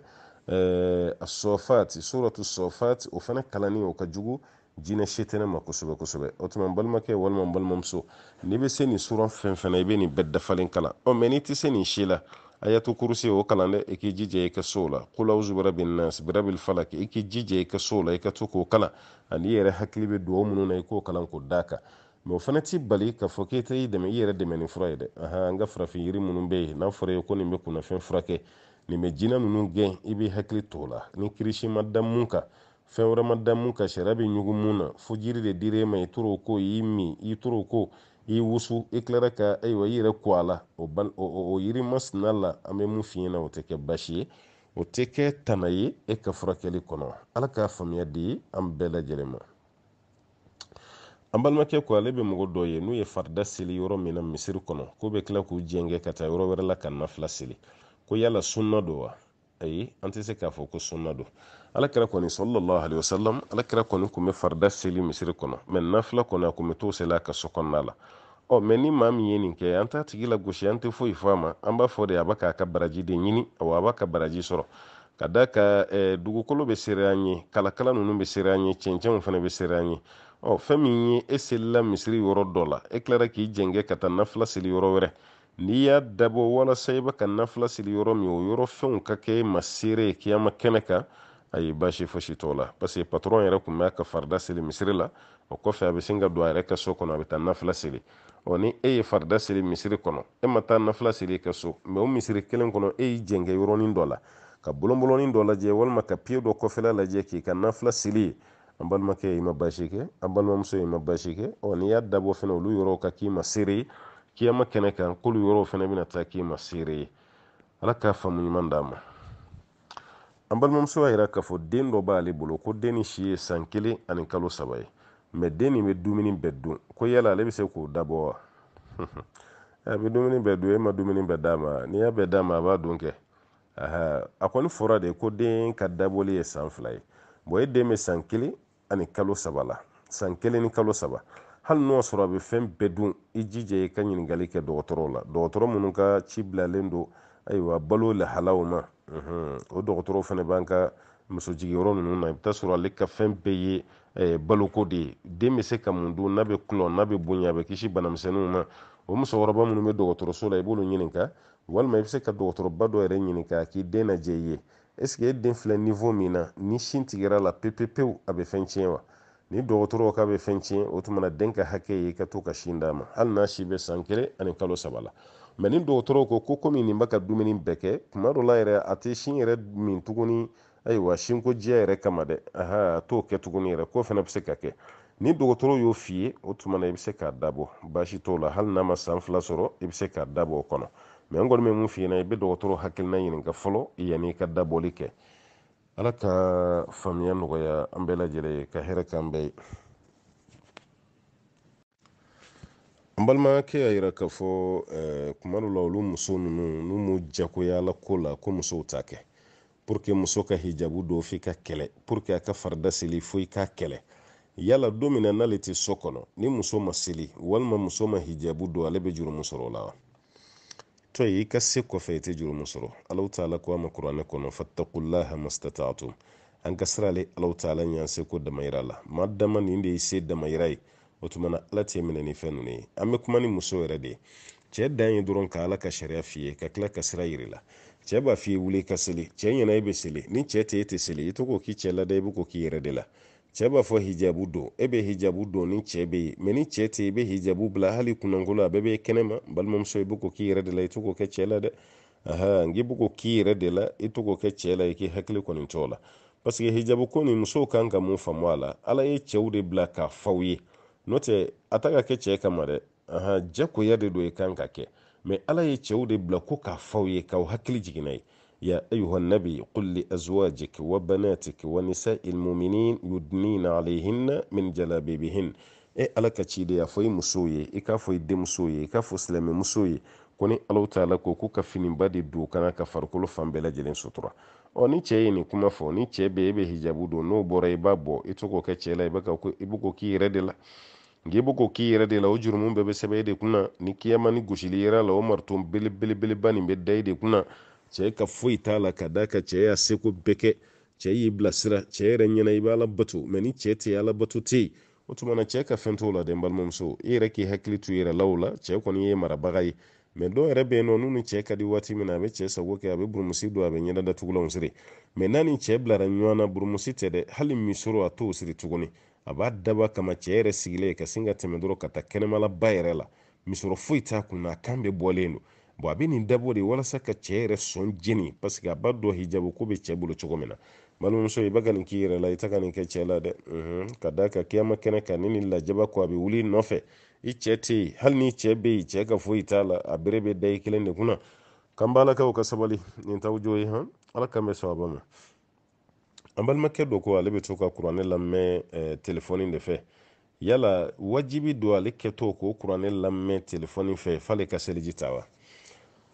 eh, asɔfat suratu sɔfat o fana kalanni o ka jugu jinɛ setɛnɛ ma kosɛbɛ kosɛbɛ o tuma n balimakɛ walima n balimamuso n'i bɛ se nin sura fɛn fɛn i bɛ nin bɛɛ dafalen kalan ɔ mɛ n'i tɛ se nin si la ayatu kursi o kalan dɛ i k'i jija i ka so la uzu rabbin nas rabbil falak i k'i jija i ka so la i ka to k'o kalan ani i yɛrɛ hakili bɛ duwawu minnu i k'o kalan k'o d'a kan mɛ o fana t'i bali k'a fɔ k'i ta i dɛmɛ i yɛrɛ dɛmɛ ni fura ye dɛ ahan an ka farafin yiri minnu bɛ yen n'a fɔra ye ko nin bɛ kunnafɛn furakɛ nin bɛ jinɛ ninnu gɛn i b'i hakili t'o la ni kirisi ma da mun kan fɛn wɛrɛ ma da mun kan de dir'e ma i tor'o i y'i i wusu i kilara ka ayiwa i yɛrɛ ko a la o yiri masina la an be mun fiɲɛ na o tɛ kɛ basi ye o tɛ kɛ tana ye e ka furakɛli kɔnɔ ala k'a faamuya di an bɛɛ lajɛlen ma an balimakɛ ko ale be mɔgɔ dɔ ye n'u ye farida seli yɔrɔ min na misiri kɔnɔ ko be kila k'u jɛngɛ ka taa yɔrɔ wɛrɛ la ka nafila seli ko yala sunna do wa ayi an tɛ se k'a fɔ ko sunna do alakira kɔni sallallahu alaihi wasallam alakira kɔni tun bɛ farida seli misiri kɔnɔ mɛ nafila kɔni a tun bɛ t'o seli a ka so kɔnɔna la ɔ mɛ ni maa min ye nin kɛ an t'a tigi lagosi an tɛ foyi fɔ a ma an b'a fɔ de a b'a k'a ka baraji de ɲini awɔ a b'a ka baraji sɔrɔ ka da ka eh, dugukolo bɛ sere an ye kalakala ninnu bɛ sere an ye cɛncɛnw fana bɛ sere an ye ɔ fɛn min ye e selila misiri yɔrɔ dɔ la e tilara k'i jɛngɛ ka taa nafila seli yɔrɔ wɛrɛ n'i y'a dabɔ walasa i bɛ ka nafila seli yɔrɔ min o yɔrɔ fɛnw ka kɛ e ma seere ye kiyama kɛnɛ kan a y'i basi fosi t'o la paseke patɔrɔn yɛrɛ kun b'a ka farida seli misiri la o kɔfɛ a bɛ sin ka don a yɛrɛ ka so kɔnɔ a bɛ taa nafila seli ɔ ni e ye farida seli misiri kɔnɔ e ma taa nafila seli ka so mɛ o misiri kelen kɔnɔ e y'i jɛnkɛ yɔrɔnin dɔ la ka bolonbolonnin dɔ lajɛ walima ka piye dɔ kɔfɛla lajɛ k'i ka nafila seli ye an balimakɛ i ma basi kɛ an balimamuso i ma basi kɛ ɔ n'i y'a dabɔ fɛnɛ olu yɔrɔw ka k'i ma seere ye kiyama kɛnɛ kan k'olu yɔrɔw fɛnɛ bɛna taa k'i ma seere ye ala k'a faamu ɲuman d'a ma an balimamuso y'a yira k'a fɔ den dɔ b'ale bolo ko den ni si ye san kelen ani kalo saba ye mɛ den nin bɛ dumuni bɛɛ dun ko yala ale bɛ se k'o dabɔ wa a eh, bɛ dumuni bɛɛ dun e ma dumuni bɛɛ d'a ma n'i y'a bɛɛ d'a ma a b'a dun kɛ a kɔni fɔra de ko den ka dabɔli ye san fila ye bɔn e den bɛ san kelen ani kalo saba la san kelen ni kalo saba hali n'o sɔrɔ a bɛ fɛn bɛɛ dun i jija i ka ɲininkali kɛ dɔgɔtɔrɔw la dɔgɔtɔrɔ minnu ka ci bilalen don ayiwa balo lahalaw ma o dɔgɔtɔrɔ fana b'an ka muso jigiyɔrɔ ninnu na i bɛ taa sɔrɔ ale ka fɛn bɛɛ ye baloko de ye den bɛ se ka mun dun n'a bɛ kulɔ n'a bɛ bonya a bɛ kisi banamisɛnninw ma o musokɔrɔba minnu bɛ dɔgɔtɔrɔso la i b'olu ɲininka walima i bɛ se ka dɔgɔtɔrɔba dɔ yɛrɛ ɲininka k'i den lajɛ i ye ɛseke e den filɛ nifo min na ni sin tigɛra la pepepewu a bɛ fɛn tiɲɛ wa ni dɔgɔtɔrɔ k'a bɛ fɛn tiɲɛ o tuma na den ka hakɛ ye i ka to ka sin d'a ma hali n'a si bɛ san kelen ani kalo saba la mɛ ni dɔgɔtɔrɔw ko ko komi nin bɛ ka dumuni bɛɛ kɛ kuma dɔ la yɛrɛ a tɛ sin yɛrɛ min tuguni ayiwa sinko jɛya yɛrɛ kama dɛ aha a t'o kɛ tuguni yɛrɛ k'o fana bɛ se ka kɛ ni dɔgɔtɔrɔ y'o f'i ye o tuma na i bɛ se k'a dabɔ baasi t'o la hali n'a ma san fila sɔrɔ i bɛ se k'a dabɔ o kɔnɔ mɛ n kɔni bɛ mun f'i ɲɛna i bɛ dɔgɔtɔrɔ hakilina ɲininka fɔlɔ yanni i ka dabɔli kɛ ala ka faamuya nɔgɔya an bɛɛ lajɛlen ye ka hɛrɛ k'an bɛɛ ye N balimakɛ y'a yira k'a fɔ eh, kuma dɔ la olu muso ninnu n'u m'u jagoyala ko la ko musow t'a kɛ pour que muso ka hijabu don f'i ka kɛlɛ pour que a ka farida seli fo i k'a kɛlɛ yala don min na n'ale tɛ so kɔnɔ ni muso ma seli walima muso ma hijabu don ale bɛ jurumu sɔrɔ la wa to i ka se kɔfɛ i tɛ jurumu sɔrɔ alaw t'a ko a ma kuranɛ kɔnɔ fatakulaha mastataatum an ka sira ale alaw t'a la ko damayira la maa dama nin de ye se damayira ye o tuma na ala t'e minɛ ni fɛn ninnu ye an bɛ kuma ni muso yɛrɛ de ye cɛ dan ye dɔrɔn ka ala ka sariya f'i ka tila ka sira yiri la cɛ b'a f'i wuli ka seli cɛ ɲɛna e bɛ seli ni cɛ tɛ e tɛ seli i to k'o k'i cɛ la i bɛ k'o k'i yɛrɛ de la cɛ b'a fɔ hijabu don e bɛ hijabu don ni cɛ bɛ yen mɛ ni cɛ tɛ i bɛ hijabu bila hali kunnanko a bɛɛ bɛ kɛnɛma balimamuso i bɛ k'o k'i yɛrɛ de la i to k'o kɛ cɛ la dɛ aha n'i bɛ k'o k'i yɛrɛ de la i to k'o kɛ cɛ la i k'i hakili kɔni t'o la paseke hijabu ko nin musow kan ka mun faamu a la ala ye cɛw de bila k'a fɔ ye n'o tɛ a ta ka kɛ cɛ kama dɛ ahan jagoya de don e i kan ka kɛ mɛ ala ye cɛw de bila ko k'a faw ye k'aw hakili jiginna ye ya ayuha nabi qul li azwajik wa banatik wa nisa'il mu'minin yudnina alayhinna min jalabibihin e ala ka cidenya fɔ i musow ye i e k'a fɔ i denmusow ye i e k'a fɔ silamɛmusow ye ko ni alaw taala ko k'u ka finiba de don kana ka farikolo fan bɛɛ lajɛlen sutura ɔ ni cɛ ye nin kuma fɔ ni nka i k'o k'i yɛrɛ de la o jurumu bɛɛ be sɛbɛ i de kunna ni kiyama ni gosili yera la o mariton belebeleba nin be da i de kunna cɛɛ ka foyi t'a la ka daa ka cɛɛ y'a seko bɛɛ kɛ cɛɛ y'i bilasira cɛɛ yɛrɛ ɲɛna i be bato ma ni cɛɛ tɛ ala bato tɛ yen o tuma cɛɛ ka fɛn t'o la dɛ balimamuso i yɛrɛ k'i hakili t'u yɛrɛ la o la cɛɛ kɔni ye marabaga ye mɛ dɔw yɛrɛ bɛ nɔ n'u ni cɛ ka di waati min na a bɛ cɛ sago kɛ a bɛ burumusi don a bɛ ɲɛda siri mɛ n'a ni bilara ɲɔgɔn burumusi tɛ dɛ hali misoro a t'o siri tuguni a b'a daba kama cɛ yɛrɛ sigilen ka sin ka tɛmɛ dɔrɔn ka taa kɛnɛmalaba yɛrɛ la misɔrɔ foyi t'a kun na a kan bɛ bɔlen don a bɛ nin dabɔ de walasa ka cɛ yɛrɛ sɔn jeni paseke a b'a dɔn hijabu ko bɛ cɛ bolo cogo min na balimamuso i bɛ ka nin k'i yɛrɛ la i tɛ ka nin kɛ cɛ la dɛ ka d'a kan kiyama kɛnɛ kan ni nin lajaba ko a bɛ wuli nɔfɛ i cɛ tɛ yen hali ni cɛ bɛ yen cɛ ka foyi t'a la a bere bɛ da i kelen de kunna k'an b'alakaw ka sabali nin t'aw jo ye han ala k'an bɛ sababa ma an balimakɛ do ko ale be to ka kuranɛ lamɛ eh, telefɔni de fɛ yala wajibi do ale kɛto k'o kuranɛ lamɛ telefɔni fɛ f'ale ka seliji ta wa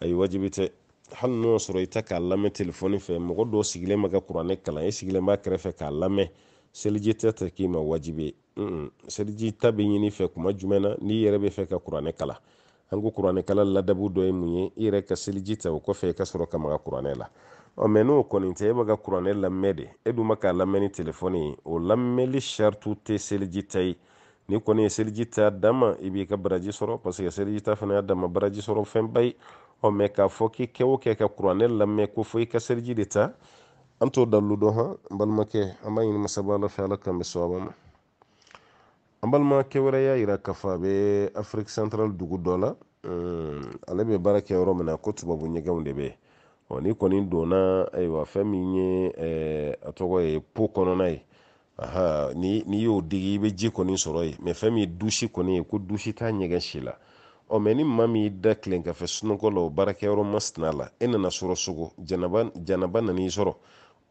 ayi wajibi tɛ hali n'o sɔrɔ i ta k'a lamɛn telefɔni fɛ mɔgɔ dɔ sigilen bɛ ka kuranɛ kalan i e sigilen b'a kɛrɛfɛ k'a lamɛn seliji tɛ tɛ k'i ma wajibi ye mm seliji ta bɛ ɲini fɛ kuma jumɛn na n'i yɛrɛ bɛ fɛ ka kuranɛ kalan an ko kuranɛkala ladabu dɔ ye mun ye i yɛrɛ ka seliji ta o kɔfɛ i ka sɔrɔ ka maga kuranɛ la mɛ n'o kɔni tɛ e bɛ ka kuranɛ lamɛn de e dun bɛ k'a lamɛn ni telefɔni o lamɛli sartu tɛ seliji ta ye ni kɔni ye seliji ta dama i b'i ka baraji sɔrɔ parce que seliji ta fana y'a dama baraji sɔrɔ fɛnba ye ɔ mɛ k'a fɔ k'i kɛ o kɛ ka kuranɛ lamɛn ko fo i ka seliji de ta an t'o dalilu dɔn han n balimakɛ an b'a ɲini masaba ala fɛ ala k'an bɛ sababa ma an balimakɛ wɛrɛ y'a yira k'a fɔ a bɛ afiriki santarali dugu dɔ la ale bɛ baara kɛ yɔrɔ min na ko tubabu ɲɛgɛnw de bɛ yen ni kɔni donna ayiwa eh, fɛn min ye eh, a tɔgɔ ye po kɔnɔna ye aha ni n'i y'o digi i bɛ ji kɔni sɔrɔ yen mɛ fɛn min ye dusi kɔni ye ko dusi t'a ɲɛgɛn si la ɔ mɛ ni maa min y'i da tilen sunɔgɔ la o baarakɛyɔrɔ masina la e nana sɔrɔ sogo janaba janaba nan'i sɔrɔ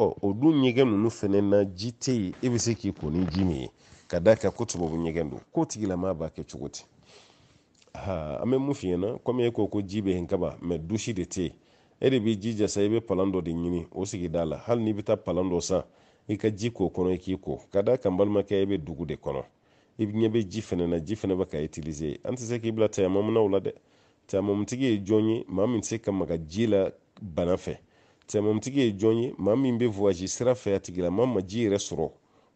ɔ o dun ɲɛgɛn ninnu fɛnɛ na ji tɛ yen e bɛ se k'i ko ni ji min ye ka d'a kan ko tubabu ɲɛgɛn don k'o tigilamaa b'a kɛ cogo di an bɛ mun f'i ɲɛna komi e ko ko ji bɛ yen kaban mɛ dusi de tɛ yen e de b'i jija sa i bɛ palan dɔ de ɲini o sigida la hali n'i bɛ taa palan dɔ san i ka ji k'o kɔnɔ i k'i ko ka d'a kan balimakɛ i bɛ dugu de kɔnɔ i ɲɛ bɛ ji fɛnɛ na ji fɛnɛ bɛ ka itilize an tɛ se k'i bila tayamaminaw la dɛ tayamamutigi ye jɔn ye maa min tɛ se ka maga ji la bana fɛ tayamamutigi ye jɔn ye maa min bɛ vuwazi sira fɛ a tigila maa ma ji yɛrɛ sɔrɔ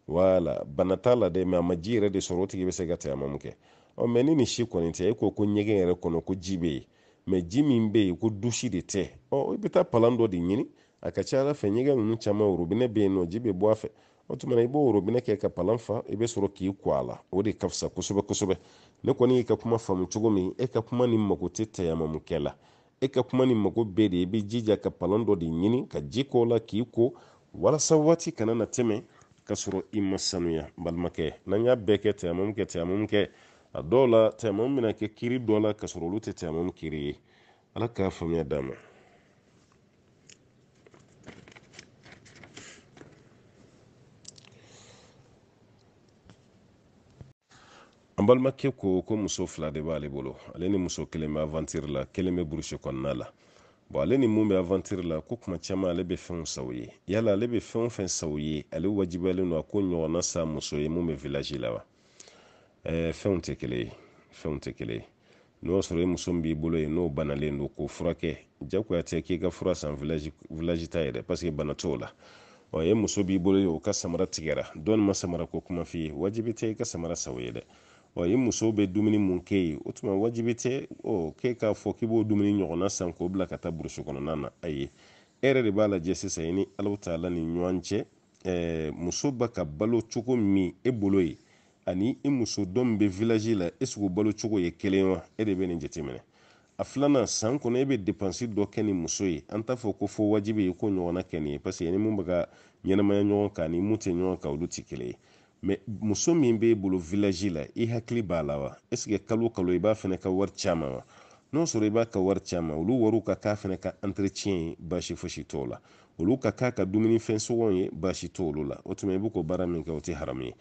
wala bana t'a la dɛ a ma ji yɛrɛ de sɔrɔ o tigi bɛ se ka tayamamu kɛ ɔ mɛ ni nin si kɔni tɛ e ko ko ɲɛgɛn yɛrɛ kɔnɔ ko ji bɛ yen mɛ ji min bɛ yen ko dusi de tɛ ɔ i bɛ taa palan dɔ de ɲini a ka ca ala fɛ ɲɛgɛn ninnu caman worobinɛ bɛ yen nɔ ji bɛ bɔ a fɛ o tuma i b'o worobinɛ kɛ ka palan fa i bɛ sɔrɔ k'i kɔ a la o de ka fisa kosɛbɛ kosɛbɛ ne kɔni y'i ka kuma faamu cogo min e ka kuma ni mago tɛ tayamamukɛ la e ka kuma ni mago bɛɛ de i bɛ jija ka palan dɔ de ɲini ka ji k'o la k'i ko walasa waati kana na tɛmɛ ka sɔrɔ i ma sanuya balimakɛ n'an y'a bɛɛ kɛ tayamamu kɛ tayamamu kɛ a dɔw la tɛmɛn bɛna kɛ kiri dɔ la ka sɔrɔ olu tɛ tɛmɛn kiri ye ala k'a faamuya d'a ma. an balimakɛ ko ko muso fila de b'ale bolo ale ni muso kelen bɛ avantiri la kelen bɛ burusi kɔnɔna la bon ale ni mun bɛ avantiri la ko kuma caman ale bɛ fɛnw saw ye yala ale bɛ fɛn o fɛn saw ye ale wajibiyalen don a ko ɲɔgɔnna sa muso ye mun bɛ la wa Eh, fɛnw tɛ kelen fɛnw tɛ kelen n'o sɔrɔ i e muso min b'i bolo ye n'o banalen don k'o furakɛ jagoya tɛ k'i ka fura san ta ye paseke bana t'o la ɔ e muso b'i bolo yen o ka samara tigɛra dɔɔni ma samara ko kuma f'i ye wajibi tɛ i ka samara sago ye dɛ ɔ i e muso bɛ dumuni mun k'e ye o tuma wajibi tɛ ɔ k'e k'a fɔ k'i b'o dumuni ɲɔgɔnna san k'o bila ka taa burusi kɔnɔna na ayi e yɛrɛ de b'a lajɛ sisan i ni alaw ta ni ɲɔgɔn cɛ muso bɛ ka balo cogo min e bolo ye ani i muso dɔ min bɛ vilazi la esigi balo cogo ye kelen wa e de bɛ nin jateminɛ a filanan san kɔnɔ e bɛ depansi dɔ kɛ ni muso ye an t'a fɔ ko fo wajibi ye ko ɲɔgɔnna kɛ nin ye paseke ni mun bɛ ɲɛnamaya ɲɔgɔn kan ni mun tɛ ɲɔgɔn kan olu tɛ kelen ye mɛ muso min b'e bolo vilazi la i hakili b'a la wa esike kalo kalo i b'a fɛnɛ ka wari caaman wa n'o sɔrɔ i b'a ka wari caaman olu wariw ka k'a fɛnɛ ka antretiɲɛ ye baasi fosi t'o la olu ka k'a ka dumunifɛn sɔgɔn ye baasi t'olu la o tuma i be ko baara min kɛ o tɛ haramu ye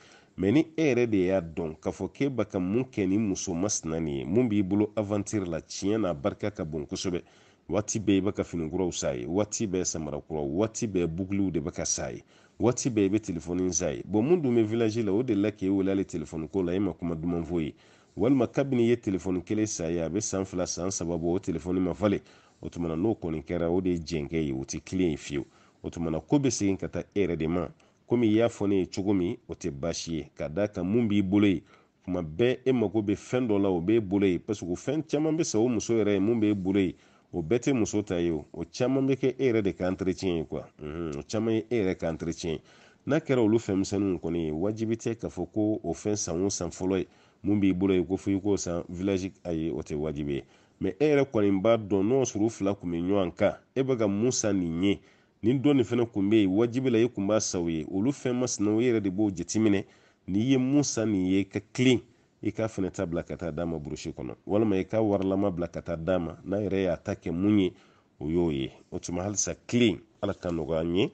mɛ ni e yɛrɛ de y'a dɔn k'a fɔ k'e ba ka mun kɛ ni muso masina nin ye mun b'i bolo avantiri la tiɲɛ n'a barika ka bon kosɛbɛ waati bɛɛ i bɛ ka finikuraw sa ye waati bɛɛ samarakuraw waati bɛɛ bugiliw de bɛ ka sa ye waati bɛɛ i bɛ telefɔni sa ye bon mun dun bɛ vilaji la o de la k'e wele hali telefɔni la e ma kuma duman fɔ ye walima kabini i ye telefɔni kelen sa ye a bɛ san fila san saba bɔ o telefɔni ma falen o tuma n'o kɔni kɛra o de ye jɛnkɛ ye o tɛ kilen ye fiyewu o tuma ko bɛ segin ka taa e yɛrɛ de ma komi i y'a fɔ ne ye cogo min o tɛ baasi ye ka d'a kan mun b'i bolo ye kuma bɛɛ e mago bɛ fɛn dɔ la o b'e bolo ye paseke fɛn caman bɛ sa o muso yɛrɛ ye mun b'e bolo ye o bɛɛ tɛ muso ta ye o caman bɛ kɛ e yɛrɛ de ka entretien ye quoi unhun o caman ye e yɛrɛ ka entretien n'a kɛra olu fɛnmisɛnninw kɔni ye wajibi tɛ k'a fɔ ko o fɛn san o san fɔlɔ ye mun b'i bolo ye ko f'i k'o san village ayi o tɛ wajibi ye e yɛrɛ kɔni b'a dɔn n'o sɔrɔ u fila kun bɛ ɲɔgɔn kan e bɛ ka mun san nin ye ni dɔ nin fɛnɛ kun bɛ yen wajibi la i kun b'a sa u ye olu fɛn masinaw i yɛrɛ de b'o jatiminɛ n'i ye mun san nin ye ka kilen i k'a fɛnɛ ta bila ka taa d'a ma burusi kɔnɔ walima i k'a warilama bila ka taa d'a n'a yɛrɛ y'a ta kɛ mun ye o y'o ye o tuma halisa kilen ala ka nɔgɔya an ye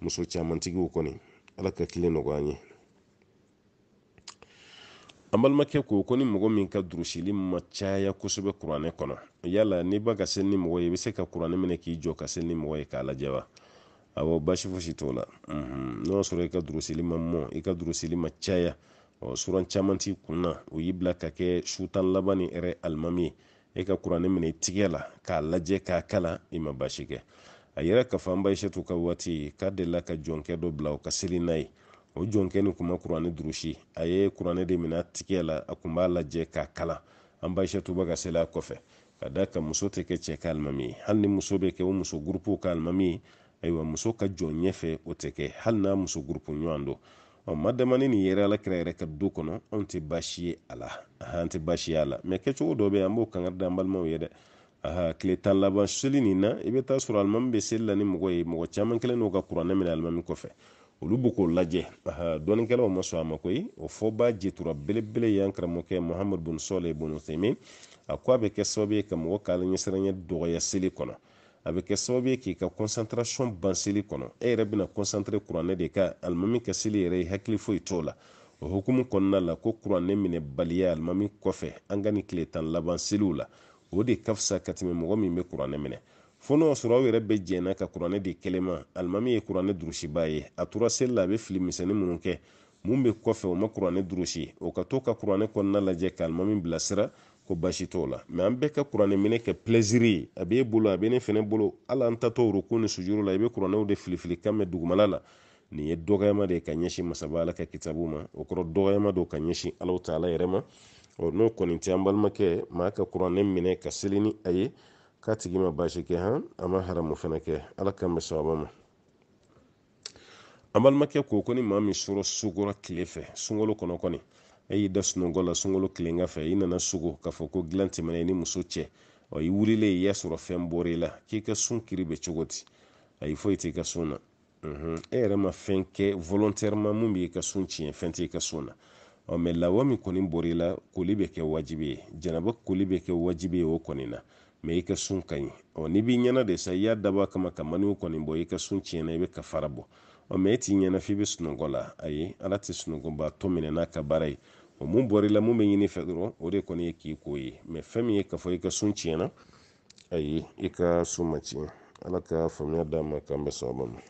muso camantigiw kɔni ala ka kilen nɔgɔya an ye an balimakɛ ko ko ni mɔgɔ min ka durusili ma caya kosɛbɛ kuranɛ kɔnɔ yala n'i ba ka seli ni mɔgɔ ye i bɛ se ka kuranɛ minɛ k'i jɔ ka seli ni mɔgɔ ye k'a lajɛ wa awɔ basi fosi t'o la mm-hmm. n'o y'a sɔrɔ i ka durusili ma mɔ i ka durusili ma caya ɔ suran caman t'i kun na o y'i bila ka kɛ su tan laban ni ɛrɛ alimami ye e ka kuranɛ minɛ i tigɛ la k'a lajɛ k'a kala i ma basi kɛ a yɛrɛ ka fan bayisɛtu ka waati k'a delila ka jɔnkɛ dɔ bila o ka seli n'a ye o jɔnkɛ nin kuma kuranɛ durusi a ye kuranɛ de minɛ a tigɛ la a kun b'a lajɛ k'a kala an bayisɛtuba ka seli a kɔfɛ ka da ka muso tɛ kɛ cɛ ka alimami ye hali ni muso bɛ kɛ o muso gurupuw ka alimami ye ayiwa muso ka jɔ ɲɛfɛ o tɛ kɛ hali n'a muso gurupu ɲɔgɔn don ɔ madamani nin yɛrɛ ala kira yɛrɛ ka du kɔnɔ anw tɛ baasi ye a la an tɛ baasi ye a la mɛ kɛcogo dɔ bɛ an b'o kanga da an balimaw ye dɛ aha tile tan laban seli nin na i bɛ taa sɔrɔ alimami bɛ seli la ni mɔgɔ ye mɔgɔ caman kɛlen n'o ka kuranɛ minɛ alimami kɔfɛ olu b'u k'o lajɛ aha dɔnnikɛlaw ma sɔn a ma koyi o fɔba jetura belebele y'an karamɔgɔkɛ muhamadu bun sɔle a ko a bɛ kɛ sababu ye ka mɔgɔ ka ɲɛsiranya dɔgɔya seli kɔnɔ a bɛ kɛ sababu ye k'i ka concentration ban seli kɔnɔ e yɛrɛ bɛna concentré kuranɛ de ka alimami ka seli yɛrɛ i hakili foyi t'o la o hukumu kɔnɔna la ko kuranɛ minɛbaliya alimami kɔfɛ an ka ni tile tan laban seliw la o de ka fisa ka tɛmɛ mɔgɔ min bɛ kuranɛ minɛ fo sɔrɔ aw yɛrɛ bɛ jɛnna ka kuranɛ di kɛlɛma alimami ye kuranɛ durusiba ye a tora seli la a bɛ fili misɛnnin minnu kɛ mun bɛ kɔfɛ o ma kuranɛ durusi o ka to ka kuranɛ kɔnɔna lajɛ ka alimami bilasira ko baasi t'o la mɛ an bɛɛ ka kuranɛ minɛ kɛ pɛlɛziri ye a b'e bolo a bɛ ne fɛnɛ bolo hali an tatɔ ruku ni sujuru la i bɛ kuranɛw de filifili kan mɛ dugumala la nin ye dɔgɔyama de ka ɲɛsin masaba ala ka kitabu ma o kɔrɔ dɔgɔyama don ka ɲɛsin alaw ta yɛrɛ ma ɔ n'o kɔni tɛ an balimakɛ maa ka kuranɛ minɛ ka seli ni a ye k'a tigi ma baasi kɛ han a ma haramu fɛnɛ kɛ ala kan bɛ sababa ma an balimakɛ ko ko ni maa min sɔrɔ sukora tile fɛ sunkalo kɔnɔ kɔni e y'i da sunɔgɔ la sunkalo tilenga fɛ i nana sogo k'a fɔ ko dilan tɛmɛna i ni muso cɛ ɔ i wulilen i y'a sɔrɔ fɛn bɔra i la k'i ka sun kiri bɛ cogo di ayi foyi t'i ka sun na e yɛrɛ ma fɛn kɛ volontairement mun b'i ka sun tiɲɛ fɛn t'i ka sun na ɔ mɛ lawa min kɔni bɔra i la koli bɛ kɛ wajibi ye janaba koli bɛ kɛ wajibi ye o kɔni na mɛ i ka sun ka ɲi ɔ n'i b'i ɲɛna de sa i y'a dabɔ a kama ka maniw kɔni bɔ i ka sun tiɲɛna i bɛ ka bɔ ɔ mɛ e t'i ɲɛna f'i bɛ sunɔgɔ la ayi ala tɛ sunɔgɔbaatɔ minɛ n'a ka baara ye o mun bɔr'i mun bɛ ɲini fɛ dɔrɔn o de kɔni ye k'i ko ye fɛn min ye k'a fɔ i ka sun tiɲɛna ayi i ka sun ma tiɲɛ ala ka faamuya d'a ma k'an bɛ sababa ma n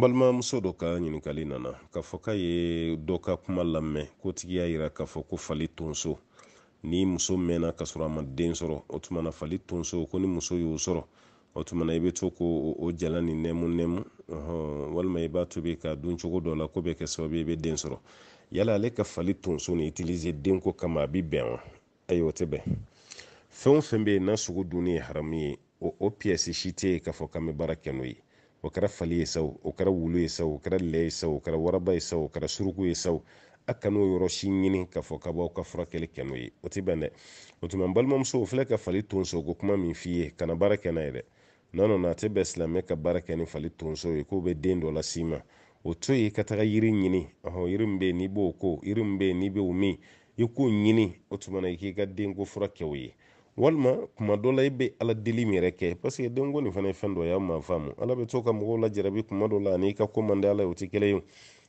balimamuso dɔ ka ɲininkali nana k'a fɔ k'a ye dɔ ka kuma lamɛn kotigi y'a yira k'a fɔ ko fali tonso ni muso mɛnna ka sɔrɔ a ma den sɔrɔ o tuma na fali tonso ko ni muso y'o sɔrɔ o tumana i bɛ to k'o jala ni nɛmu nɛmu walima i b'a tobi k'a dun cogo dɔ la ko bɛ kɛ sababu i bɛ den sɔrɔ yala ale ka fali tonso nin denko kama a bi bɛn wa ayiwa o tɛ bɛn fɛn o fɛn bɛ yen n'a sogo dunni ye haramu ye o piyɛsi si tɛ yen k'a fɔ k'an bɛ baara kɛ n'o ye o kɛra fali ye sa o kɛra wulu ye sa o kɛra lɛ ye sa o kɛra waraba ye sa o kɛra suruku ye sa a kan'o yɔrɔ si ɲini k'a fɔ k'a b'aw ka furakɛli kɛ n'o ye o tɛ bɛn dɛ o tuma n balimamuso o filɛ ka fali tonso ko kuma min f'i ye kana baara kɛ n'a ye dɛ n'a nɔ a tɛ bɛn silamɛ ka baara kɛ ni fali tonso ye k'o bɛ den dɔ las'i ma o to yen ka taga yiri ɲini ɔhɔn yiri min bɛ yen n'i b'o ko yiri min bɛ yen n'i b'o min i k'o ɲini o tuma na i k'i ka denko fura kɛ o ye walima kuma dɔ la i bɛ ala deli min yɛrɛ kɛ paseke denko nin fana ye fɛn dɔ ye aw ma faamu ala bɛ to ka mɔgɔw lajarabi kuma dɔ la ani ka ko man di ala ye o tɛ kelen ye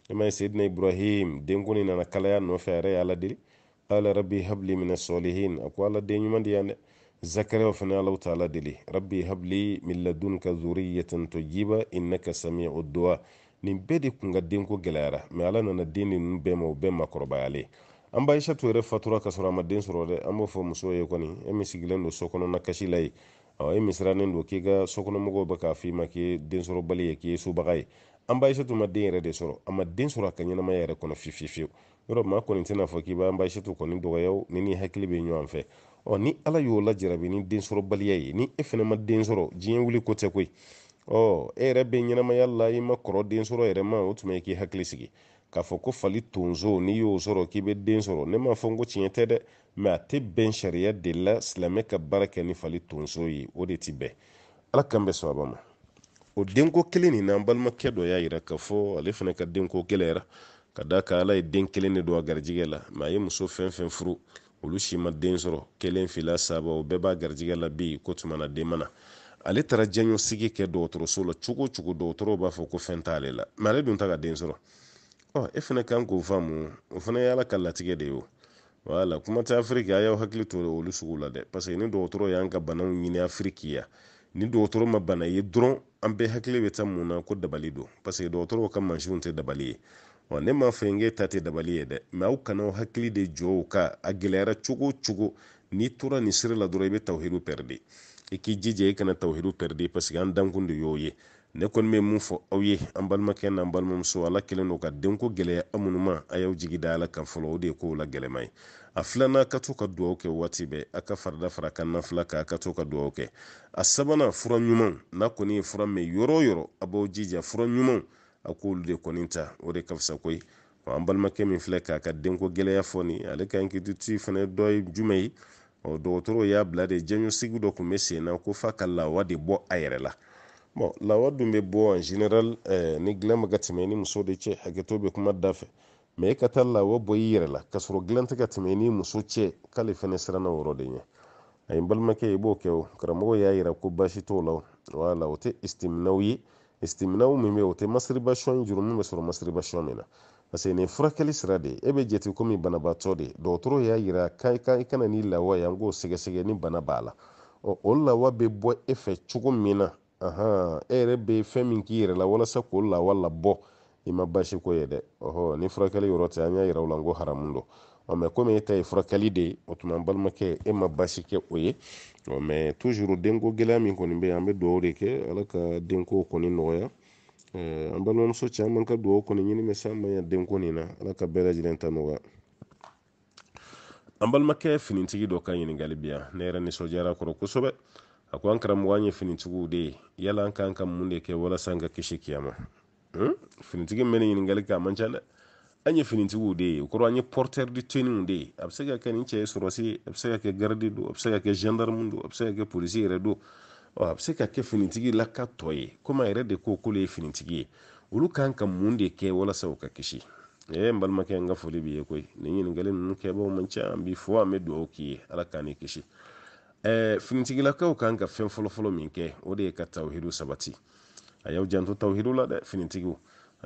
i m'a ye seyidina ibrahim denko nin nana kalaya nɔfɛ a yɛrɛ ye ala deli ala rabbi habli min minɛ sɔlihin a ko ala den ɲuman di yan dɛ zakaria fana alahu taala deli rabbi habli min ladunka zuriyatan tayyiba innaka samiu duwa nin bɛɛ de kun ka denko gɛlɛyara mɛ ala nana den ni ninnu bɛɛ ma o bɛɛ makɔrɔbayalen an ba yɛrɛ fatura ka sɔrɔ a ma den sɔrɔ dɛ an b'o fɔ muso ye kɔni e min sigilen don so kasi la ye ɔ e min sirannen don k'i ka sokɔnɔmɔgɔw bɛ k'a f'i ma k'i ye densɔrɔbali ye k'i ye sobaga ye an ba ma den yɛrɛ de sɔrɔ a ma den sɔrɔ a ka ɲɛnamaya yɛrɛ kɔnɔ fiyefiyewu yɔrɔ maa kɔni tɛna fɔ k'i b'an ba kɔni dɔgɔya ni n'i hakili bɛ ɲɔgɔn fɛ ɔ ni ala y'o lajarabi ni densɔrɔbaliya ye ni e fɛnɛ ma den sɔrɔ diɲɛ wuli ko tɛ koyi ɔ e yɛrɛ bɛ ɲɛnamaya la i ma kɔrɔ den sɔrɔ yɛrɛ ma o tuma i k'i hakili sigi k'a fɔ ko fali tonso n'i y'o sɔrɔ k'i bɛ den sɔrɔ ne m'a fɔ n ko tiɲɛ tɛ dɛ mɛ a tɛ bɛn sariya de la silamɛ ka baara kɛ ni fali tonso ye o de ti bɛn ala kan bɛ sababa ma o denko kelen nin n'an balimakɛ dɔ y'a yira k'a fɔ ale fana ka denko gɛlɛyara ka d'a kan ala ye den kelen de don a garijɛgɛ la mɛ a ye muso fɛn fɛn furu olu si ma den sɔrɔ kelen fila saba o bɛɛ b'a garijɛgɛ la bi ko tuma den mana ale taara jɛɲɔ kɛ dɔgɔtɔrɔso la cogo cogo dɔgɔtɔrɔw b'a fɔ ko fɛn t'ale la mɛ ale dun ta ka den sɔrɔ ɔ e fɛnɛ kan k'o faamu o fana y'ala ka latigɛ de ye wala kuma tɛ afiriki a y'aw hakili to olu sugu la dɛ paseke ni dɔgɔtɔrɔ y'an ka banaw ɲini afiriki ya ni dɔgɔtɔrɔ ma bana ye dɔrɔn an bɛɛ hakili bɛ ta mun na ko dabali don paseke dɔgɔtɔrɔw ka mansinw tɛ dabali ye wa ne m'a fɔ n k'e ta tɛ dabali ye dɛ mɛ aw kana aw hakili de jɔ o a gɛlɛyara cogo cogo n'i tora nin sira la dɔrɔn i bɛ tawhidu pɛridi i k'i jija i kana tawhidu pɛridi paseke an dankun de y'o ye ne kɔni bɛ mun fɔ aw ye an balimakɛ n'an balimamuso ala kɛlen don ka denko gɛlɛya an a y'aw jigi da ala kan fɔlɔ o de ye kow la gɛlɛma ye a filanan ka to ka dugawu kɛ waati bɛɛ a ka farida fara kan na fila a ka to ka dugawu kɛ a sabanan fura ɲumanw n'a kɔni ye fura min yɔrɔ yɔrɔ a b'aw jija fura ɲumanw a k'olu de kɔni ta o de ka fisa koyi an balimakɛ min filɛ k'a ka denko gɛlɛya fɔ ni ale ka inkiituti fana dɔ ye jumɛn ye ɔ dɔgɔtɔrɔw y'a bila de jɛɲɔsigi dɔ tun bɛ sen na ko f'a ka lawa de bɔ a yɛrɛ la bon lawa dun bɛ bɔ en general eh, ni gilan bɛ ka tɛmɛ ni muso de cɛ hakɛto bɛ kuma da fɛ mɛ i ka taa lawa bɔ i yɛrɛ la k'a sɔrɔ gilan tɛ ka tɛmɛ ni muso cɛ k'ale fana siranna o de ɲɛ a balimakɛ i e b'o kɛ o karamɔgɔ y'a yira ko baasi t'o la wala o tɛ istiminaw ye istimnaw min bɛ o tɛ masiribasiyɔn jurumu bɛ sɔrɔ masiribasiyɔn min na parce que furakɛli sira de e bɛ jate komi banabaatɔ de dɔgɔtɔrɔ y'a yira i kana ni lawa ye an k'o sɛgɛsɛgɛ ni bana b'a la ɔ o lawa bɛ bɔ e fɛ cogo min na ahan e yɛrɛ bɛ fɛn min k'i yɛrɛ la walasa k'o lawa labɔ i ma basi ko ye dɛ ɔhɔ ni furakɛli yɔrɔ tɛ an y'a yira o la n ko haramu don ɔ mɛ komi e ta ye furakɛli de o tuma n balimakɛ e ma basi kɛ o ye mɛ tuzuru denko gɛlɛya min kɔni bɛ an bɛ dugawu de kɛ ala ka denko kɔni nɔgɔya euh, an balimamuso caman ka dugawu kɔni ɲini bɛ ma denko nin na ala ka bɛɛ lajɛlen ta nɔgɔya an balimakɛ finitigi dɔ ka bi ne yɛrɛ nisɔndiyara kɔrɔ kosɛbɛ a ko an karamɔgɔ an ye finitigiw de ye yala an kan ka mun de kɛ walasa an ka kisi kiyama finitigi min bɛ kɛ a man ca dɛ an ye finitigiw de ye o kɔrɔ an ye portɛri di teninw de ye a bɛ se ka kɛ nin cɛ ye sɔrɔsi ye a bɛ se ka kɛ garidi don a bɛ se ka kɛ gendarme don a bɛ se ka kɛ polisi yɛrɛ don a bɛ se ka kɛ finitigi lakatɔ ye komi a yɛrɛ de ko k'olu ye finitigi ye olu kan ka mun de kɛ walasa u ka kisi ee n balimakɛ n ka foli b'i ye koyi nin ɲininkali ninnu kɛbaaw man ca an b'i fo an bɛ dugawu k'i ye ala k'an ni kisi ɛɛ finitigilakaw kan ka fɛn fɔlɔfɔlɔ min kɛ o de ye ka tawhidu sabati a y'aw janto tawhidu la dɛ finitigiw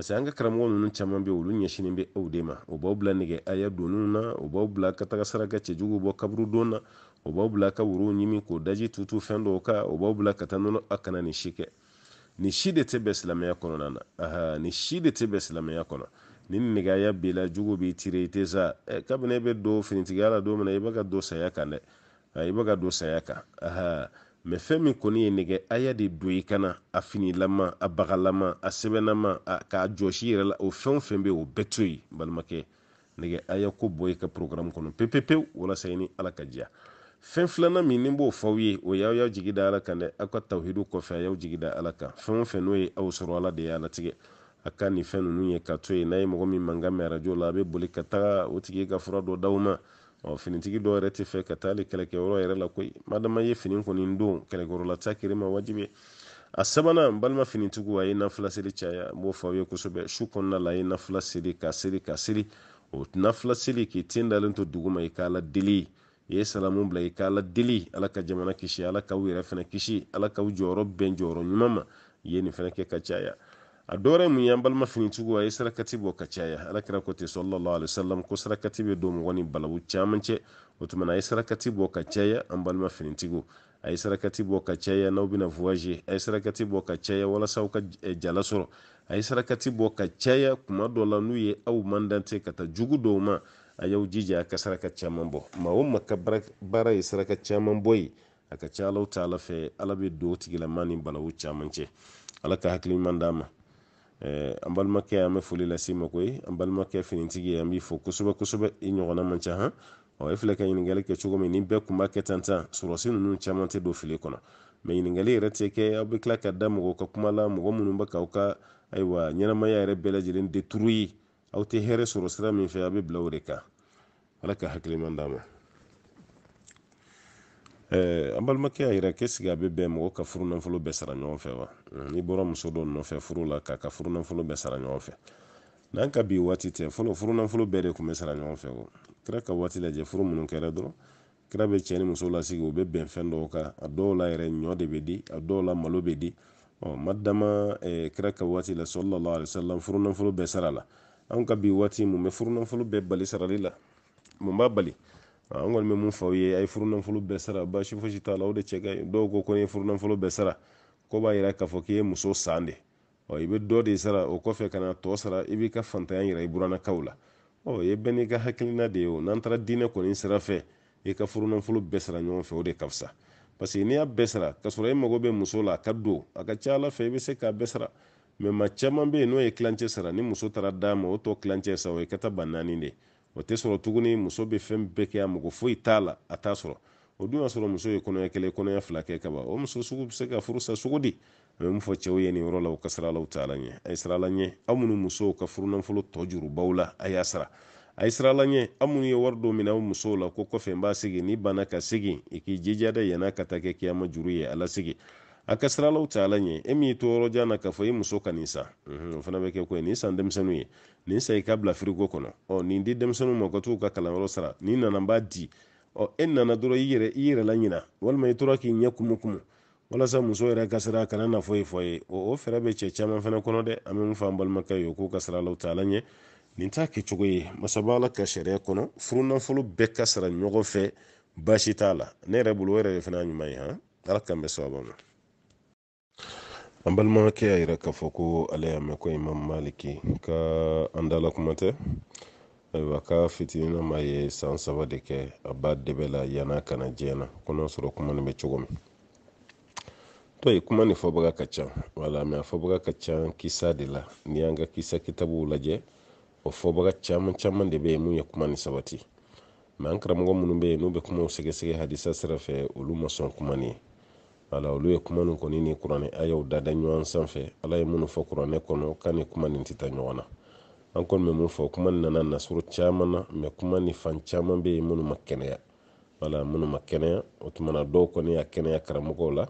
parce que an ka karamɔgɔ ninnu caman bɛ olu ɲɛsinen bɛ aw de ma o b'aw bila nɛgɛ aya donniw na o b'aw bila ka taga saraka cɛjugu bɔ kaburudon na o b'aw bila ka worow ɲimi k'o daji tutu fɛn dɔw kan o b'aw bila ka taa nɔnɔ a kana nin si kɛ nin si de tɛ bɛn silamɛya kɔnɔna na aha nin si de tɛ bɛn silamɛya kɔnɔ ni nɛgɛya b'i la b'i tire i tɛ sa ɛ kabini e bɛ don finitigiya la don min na i bɛ ka don saya kan dɛ i bɛ ka don saya kan aha mɛ fɛn min kɔni ye nɛgɛ a y'a de don i kana a finilama a bagalama a sɛbɛnnama k'a jɔsi yɛrɛ la o fɛn o fɛn bɛ o bɛɛ to yen balimakɛ nɛgɛ a ko bɔ i ka porogaramu kɔnɔ pepepewu walasa i ni ala ka diya fɛn filanan min ni b'o fɔw ye o y'aw y'aw jigi da ala kan dɛ aw ka tawhidu kɔfɛ a y'aw jigi da ala kan fɛn o fɛn n'o ye aw sɔrɔ ala de y'a latigɛ a ka nin fɛn ninnu ye ka to yen n'a ye mɔgɔ min mankan mɛn arajo la a bɛ boli ka taga o tigi ka fura dɔ d'aw ma Ɔ finitigi dɔw yɛrɛ tɛ fɛ ka taa hali kɛlɛkɛyɔrɔ yɛrɛ la koyi madama ye fini kɔni don kɛlɛkɛyɔrɔla takiri ma wajibi a sabanan n balima finitigiw a ye nafila seli caya n b'o fɔ aw ye kosɛbɛ su kɔnɔna la a ye nafila seli ka seli ka seli o nafila seli k'i ten dalen to dugu ma i k'a la deli i ye salamu bila i k'a la deli ala ka jamana kisi ala k'aw yɛrɛ fana kisi ala k'aw jɔyɔrɔ bɛn jɔyɔrɔ ɲuman ma i ye nin fana kɛ ka caya a dɔwɛrɛ mun ye an balima a ye sarakati bɔ ka caya alakira ko ten sɔlɔlɔ alayi salam ko sarakati bɛ don mɔgɔ ni balabu caman cɛ o tuma na a ye sarakati bɔ ka caya an balima finitigiw a ye sarakati bɔ ka caya n'aw bɛna voyager a ye sarakati bɔ ka caya walasa aw ka eh, jala sɔrɔ a ye sarakati bɔ ka caya kuma dɔ la n'u ye aw man ka taa jugu dɔw ma a y'aw jija a ka saraka caman bɔ maa o maa ka baara ye saraka caman bɔ ye a ka ca alaw ta ala fɛ ala bɛ don tigilama ni balawu caman cɛ ala ka hakili ɲuman ma Eh, an balimakɛ an bɛ foli lase ma koyi an balimakɛ finitigi an b'i fo kosɛbɛ kosɛbɛ i ɲɔgɔnna man ca han ɔ filɛ ka ɲininkali kɛ cogo min ni bɛɛ kun kɛ tan tan sɔrɔsi ninnu caman tɛ don fili kɔnɔ mɛ ɲininkali yɛrɛ tɛ kɛ aw bɛ tila ka da mɔgɔ ka kuma la mɔgɔ minnu bɛ k'aw ka ayiwa ɲɛnamaya yɛrɛ bɛɛ lajɛlen deturu ye aw tɛ hɛrɛ sɔrɔ sira min fɛ aw bɛ bila o de kan ala ka hakiliman d'a ma Eh, an balimakɛ y'a yira k'esigi a bɛ bɛn mɔgɔ ka furunafolo nafolo bɛɛ sara ɲɔgɔn fɛ wa hmm, n'i bɔra muso dɔ nɔfɛ furu la k'a ka furu bɛɛ sara ɲɔgɔn fɛ n'an ka bi waati tɛ fɔlɔ furu bɛɛ de tun bɛ sara ɲɔgɔn fɛ o kira ka waati lajɛ furu minnu kɛra dɔrɔn kira bɛ cɛ ni muso lasigi u bɛ bɛn fɛn dɔw kan a dɔw la yɛrɛ ɲɔ de bɛ di a dɔw la malo bɛ di ɔ madama eh, kira ka waati la sɔlɔlɔ alisalaam furu bɛɛ sara la anw ka bi waati mun bɛ furu bɛɛ bali sarali la mun b'a bali an kɔni bɛ mun fɔ ye a ye furu bɛɛ sara baasi fosi t'a la o de cɛ ka dɔw ko ko ne ye furu bɛɛ sara ko b'a yira k'a fɔ k'i ye muso san de i bɛ dɔ de sara o kɔfɛ ka na tɔ sara i b'i ka fantanya yira i buranakaw la ɔ ye bɛɛ n'i ka hakilina de ye o n'an taara diinɛ kɔni sira fɛ i ka furu bɛɛ sara ɲɔgɔn fɛ o de ka fisa parce n'i y'a bɛɛ sara k'a sɔrɔ e mago bɛ muso la a ka don a ka ca ala fɛ i bɛ se k'a bɛɛ sara mɛ maa caman bɛ yen n'o ye tilancɛ sara ni muso taara d'a ma o tɔ tilancɛ sa o ye ka taa ban naani de o tɛ sɔrɔ tuguni muso bɛ fɛn bɛɛ kɛ a mago foyi t'a la a t'a sɔrɔ o dun y'a sɔrɔ muso ye kɔnɔya kelen kɔnɔya fila kɛ kaba o muso sugu bɛ se ka furusa sugu di a bɛ mun fɔ cɛw ye ni yɔrɔ la u ka sira la taala ɲɛ a ye sira la ɲɛ aw minnu musow ka furu nafolo tɔ jurubaw la a y'a sara a ye sira la ɲɛ aw minnu ye wari don minɛ aw musow la ko kɔfɛ n b'a segin ni banna ka segin i k'i jija dɛ yann'a ka ta kɛ kiyama juru ye ala segin a ka siralaw ta ala ɲɛ e min to yɔrɔjan na k'a fɔ i muso ka nin san o fana bɛ kɛ ko ye nin san denmisɛnninw ye nin san i k'a bila firiko kɔnɔ ɔ nin di denmisɛnninw ma u ka kalanyɔrɔ sara nin nana b'a di ɔ e nana dɔrɔn i yɛrɛ i yɛrɛ laɲina walima i tora k'i ɲɛ kumu walasa muso yɛrɛ ka kana na fɔ ye fɔ ye o fɛɛrɛ bɛ cɛ caman fɛnɛ kɔnɔ dɛ an bɛ min fɔ an balimakɛ ye k'u ka la u taala ɲɛ nin t'a kɛcogo ye masaba ala ka sariya kɔnɔ furunafolo bɛɛ ka ɲɔgɔn fɛ baasi t'a la ne yɛrɛ bolo o yɛrɛ de fana ɲuman ye han ala k'an bɛ sababa ma An balimakɛ y'a yira k'a fɔ ko ale y'a mɛn ko i ma maliki ka an dala kuma tɛ e ayiwa ka ma ye san saba de kɛ a ba dɛbɛ la yann'a kana diɲɛ na ko n'a sɔrɔ kuma nin bɛ cogo min to ye kuma ni fɔbaga ka ca wala mɛ a fɔbaga ka ca kisa de la n'i y'an ka kisa kitabuw lajɛ o fɔbaga caman caman de bɛ yen mun ye kuma ni sabati mɛ an karamɔgɔ minnu bɛ yen n'u bɛ kumaw sɛgɛsɛgɛ hadisa sira fɛ olu ma sɔn kuma nin ye ala olu ye kuma nin kɔni ni kuranɛ ayaw dada ɲɔgɔn sanfɛ ala ye minnu fɔ kuranɛ kɔnɔ kan ni kuma nin tɛ taa ɲɔgɔn na an kɔni bɛ mun fɔ kuma nana nasuru caman na mɛ kuma ni fan caman bɛ yen minnu ma kɛnɛya wala minnu ma kɛnɛya o tuma na dɔw kɔni y'a kɛnɛya karamɔgɔw la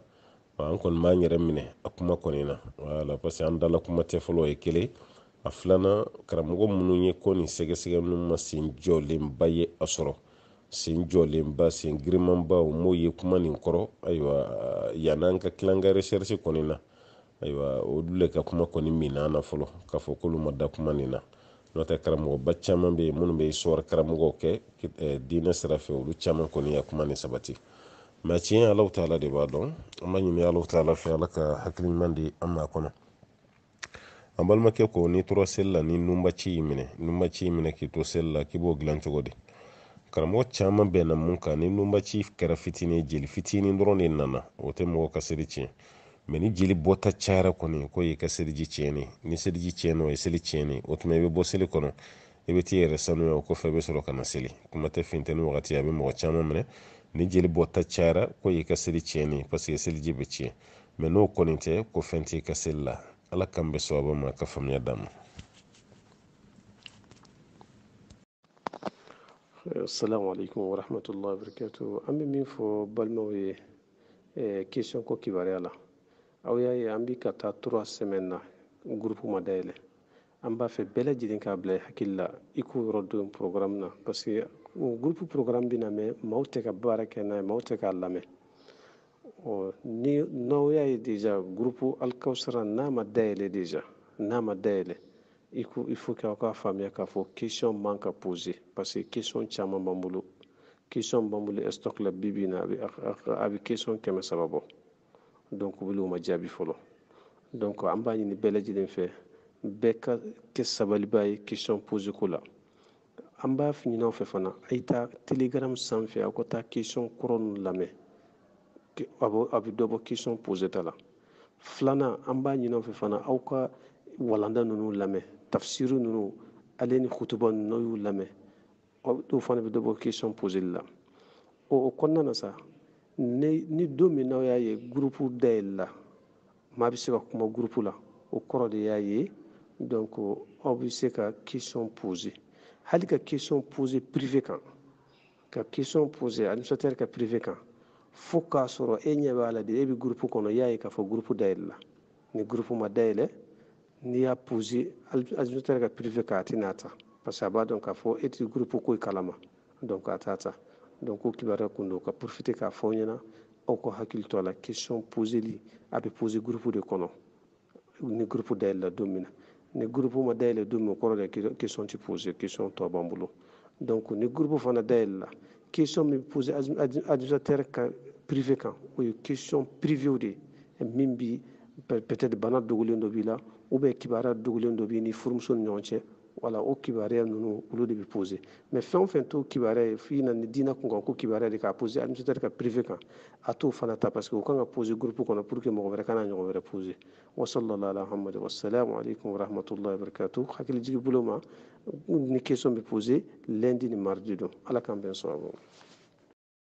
an kɔni b'an yɛrɛ minɛ a kuma kɔni na wala parce que an dala kuma tɛ fɔlɔ ye kelen a filanan karamɔgɔ minnu ye ko nin sɛgɛsɛgɛ ninnu ma sen jɔlenba ye a sɔrɔ sen jolenba sen girimanbao mo ye kuma nin kɔrɔ ayiwa yanan ka kilanka recherche kɔni na ayiwa olu le ka kuma kɔni minana fɔlɔ k'a fɔ kolu ma da kuma nin na nɔtɛ karamɔgɔba caaman be minnu be histoire karamɔgɔw kɛ dina sira fɛ olu caaman kɔni ya kuma nin sabati ma tiɲɛ alahu taala de b'a dɔn an b'a ɲini alahu taala fɛ ala ka hakiliɲuman di an ma kɔnɔ an balimakɛ ko ni tora seli la ni numbaci i minɛ numbaci i minɛ k'i to seli la k'i b'o gilan cogo di karamɔgɔ caman bɛnna mun kan ni nunbaci kɛra fitinin ye jeli fitini dɔrɔn de nana o tɛ mɔgɔ ka seli tiɲɛ mɛ ni jeli bɔta cayara kɔni ko ye ka seliji tiɲɛni ni seliji tiɲɛna o ye seli tiɲɛni o tuma i bɛ bɔ seli kɔnɔ i bɛ t'i yɛrɛ sanuya o kɔfɛ i bɛ sɔrɔ ka na seli kuma tɛ funteni wagati a bɛ mɔgɔ caman minɛ ni jeli bɔta cayara ko ye ka seli tiɲɛni paseke seliji bɛ tiɲɛ mɛ n'o kɔni tɛ ko fɛn t'i ka seli la ala k'an bɛ sababa ma ka faamuya d'a ma Eh, assalamu alaikum wa rahmatullahi wa barakatuh an bɛ min fɔ balimaw ye eh, question ko kibaruya la aw y'a ye an bɛ ka taa trois semaines na groupe ma dayɛlɛ an b'a fɛ bɛɛ lajɛlen k'a bila i hakili la i k'o yɔrɔ don programme na parce que groupe programme bɛ mɛ maaw tɛ ka baara kɛ n'a ye maaw tɛ k'a lamɛn ni n'aw y'a ye déjà groupe alikawusara n'a ma dayɛlɛ déjà n'a ma dayɛlɛ i ko i fo k'aw k'a faamuya k'a fɔ question man ka poser parce que question caman b'an question b'an bolo stock la bi bi in na a bɛ a bɛ question kɛmɛ saba bɔ donc u bɛ o ma jaabi fɔlɔ donc an b'a ɲini bɛɛ lajɛlen fɛ bɛɛ ka kɛ sabaliba ye question poser ko la b'a f'i ɲin'aw fɛ fana a y'i telegram sanfɛ fe ka taa question kɔrɔ ninnu lamɛn a bɛ a bɛ dɔ bɔ question poser ta la filanan an b'a ɲin'aw fɛ fana aw ka walanda ninnu lamɛn tafsiri ninnu ale ni kutuba ninnu y'u lamɛn dɔw fana bɛ dɔ bɔ question posée la o kɔnɔna na sa ni don min n'aw y'a ye groupe dayɛlɛla maa bɛ se ka kuma gurupu la o kɔrɔ de y'a ye donc aw bɛ se ka question posée. hali ka question posée privé kan ka question posée administrateur ka privé kan fo k'a sɔrɔ e ɲɛ b'a la de e bɛ gurupu kɔnɔ i y'a ye k'a fɔ gurupu la ni groupe ma dayɛlɛ n'i y'a pose azutɛri ka pirife k'a tɛ n'a ta parce que a b'a dɔn k'a fɔ e ti ko kalama donc a t'a ta donc o kibaruya kun don ka profite k'a fɔ aw ɲɛna aw ka hakili to la question poseli a bɛ pose gurupu de kono ni gurupu de la domina ni gurupu ma de la min o kɔrɔ de question ti pose question tɔ b'an bolo donc ni gurupu fana dayɛlɛla question min pose adjusateur ka privé kan o ye question privéw de ye peut-être bana dogolen dɔ b'i la u bɛ kibaruya dogolen dɔ b'i ni furumuso ni ɲɔgɔn cɛ wala o kibaruya ninnu olu de bɛ pose mɛ fɛn o fɛn t'o kibaruya ye f'i na ni diinɛ kun kan ko kibaruya de k'a pose administrateur ka privé kan a t'o fana ta parce que o kan ka pose groupe kɔnɔ pour que mɔgɔ wɛrɛ kana ɲɔgɔn wɛrɛ pose wa sallallahu ala muhammad wa salamu alaikum wa rahmatullahi wa barakatuh hakili bolo ma ni question bɛ pose lundi ni mardi don ala k'an bɛn sababu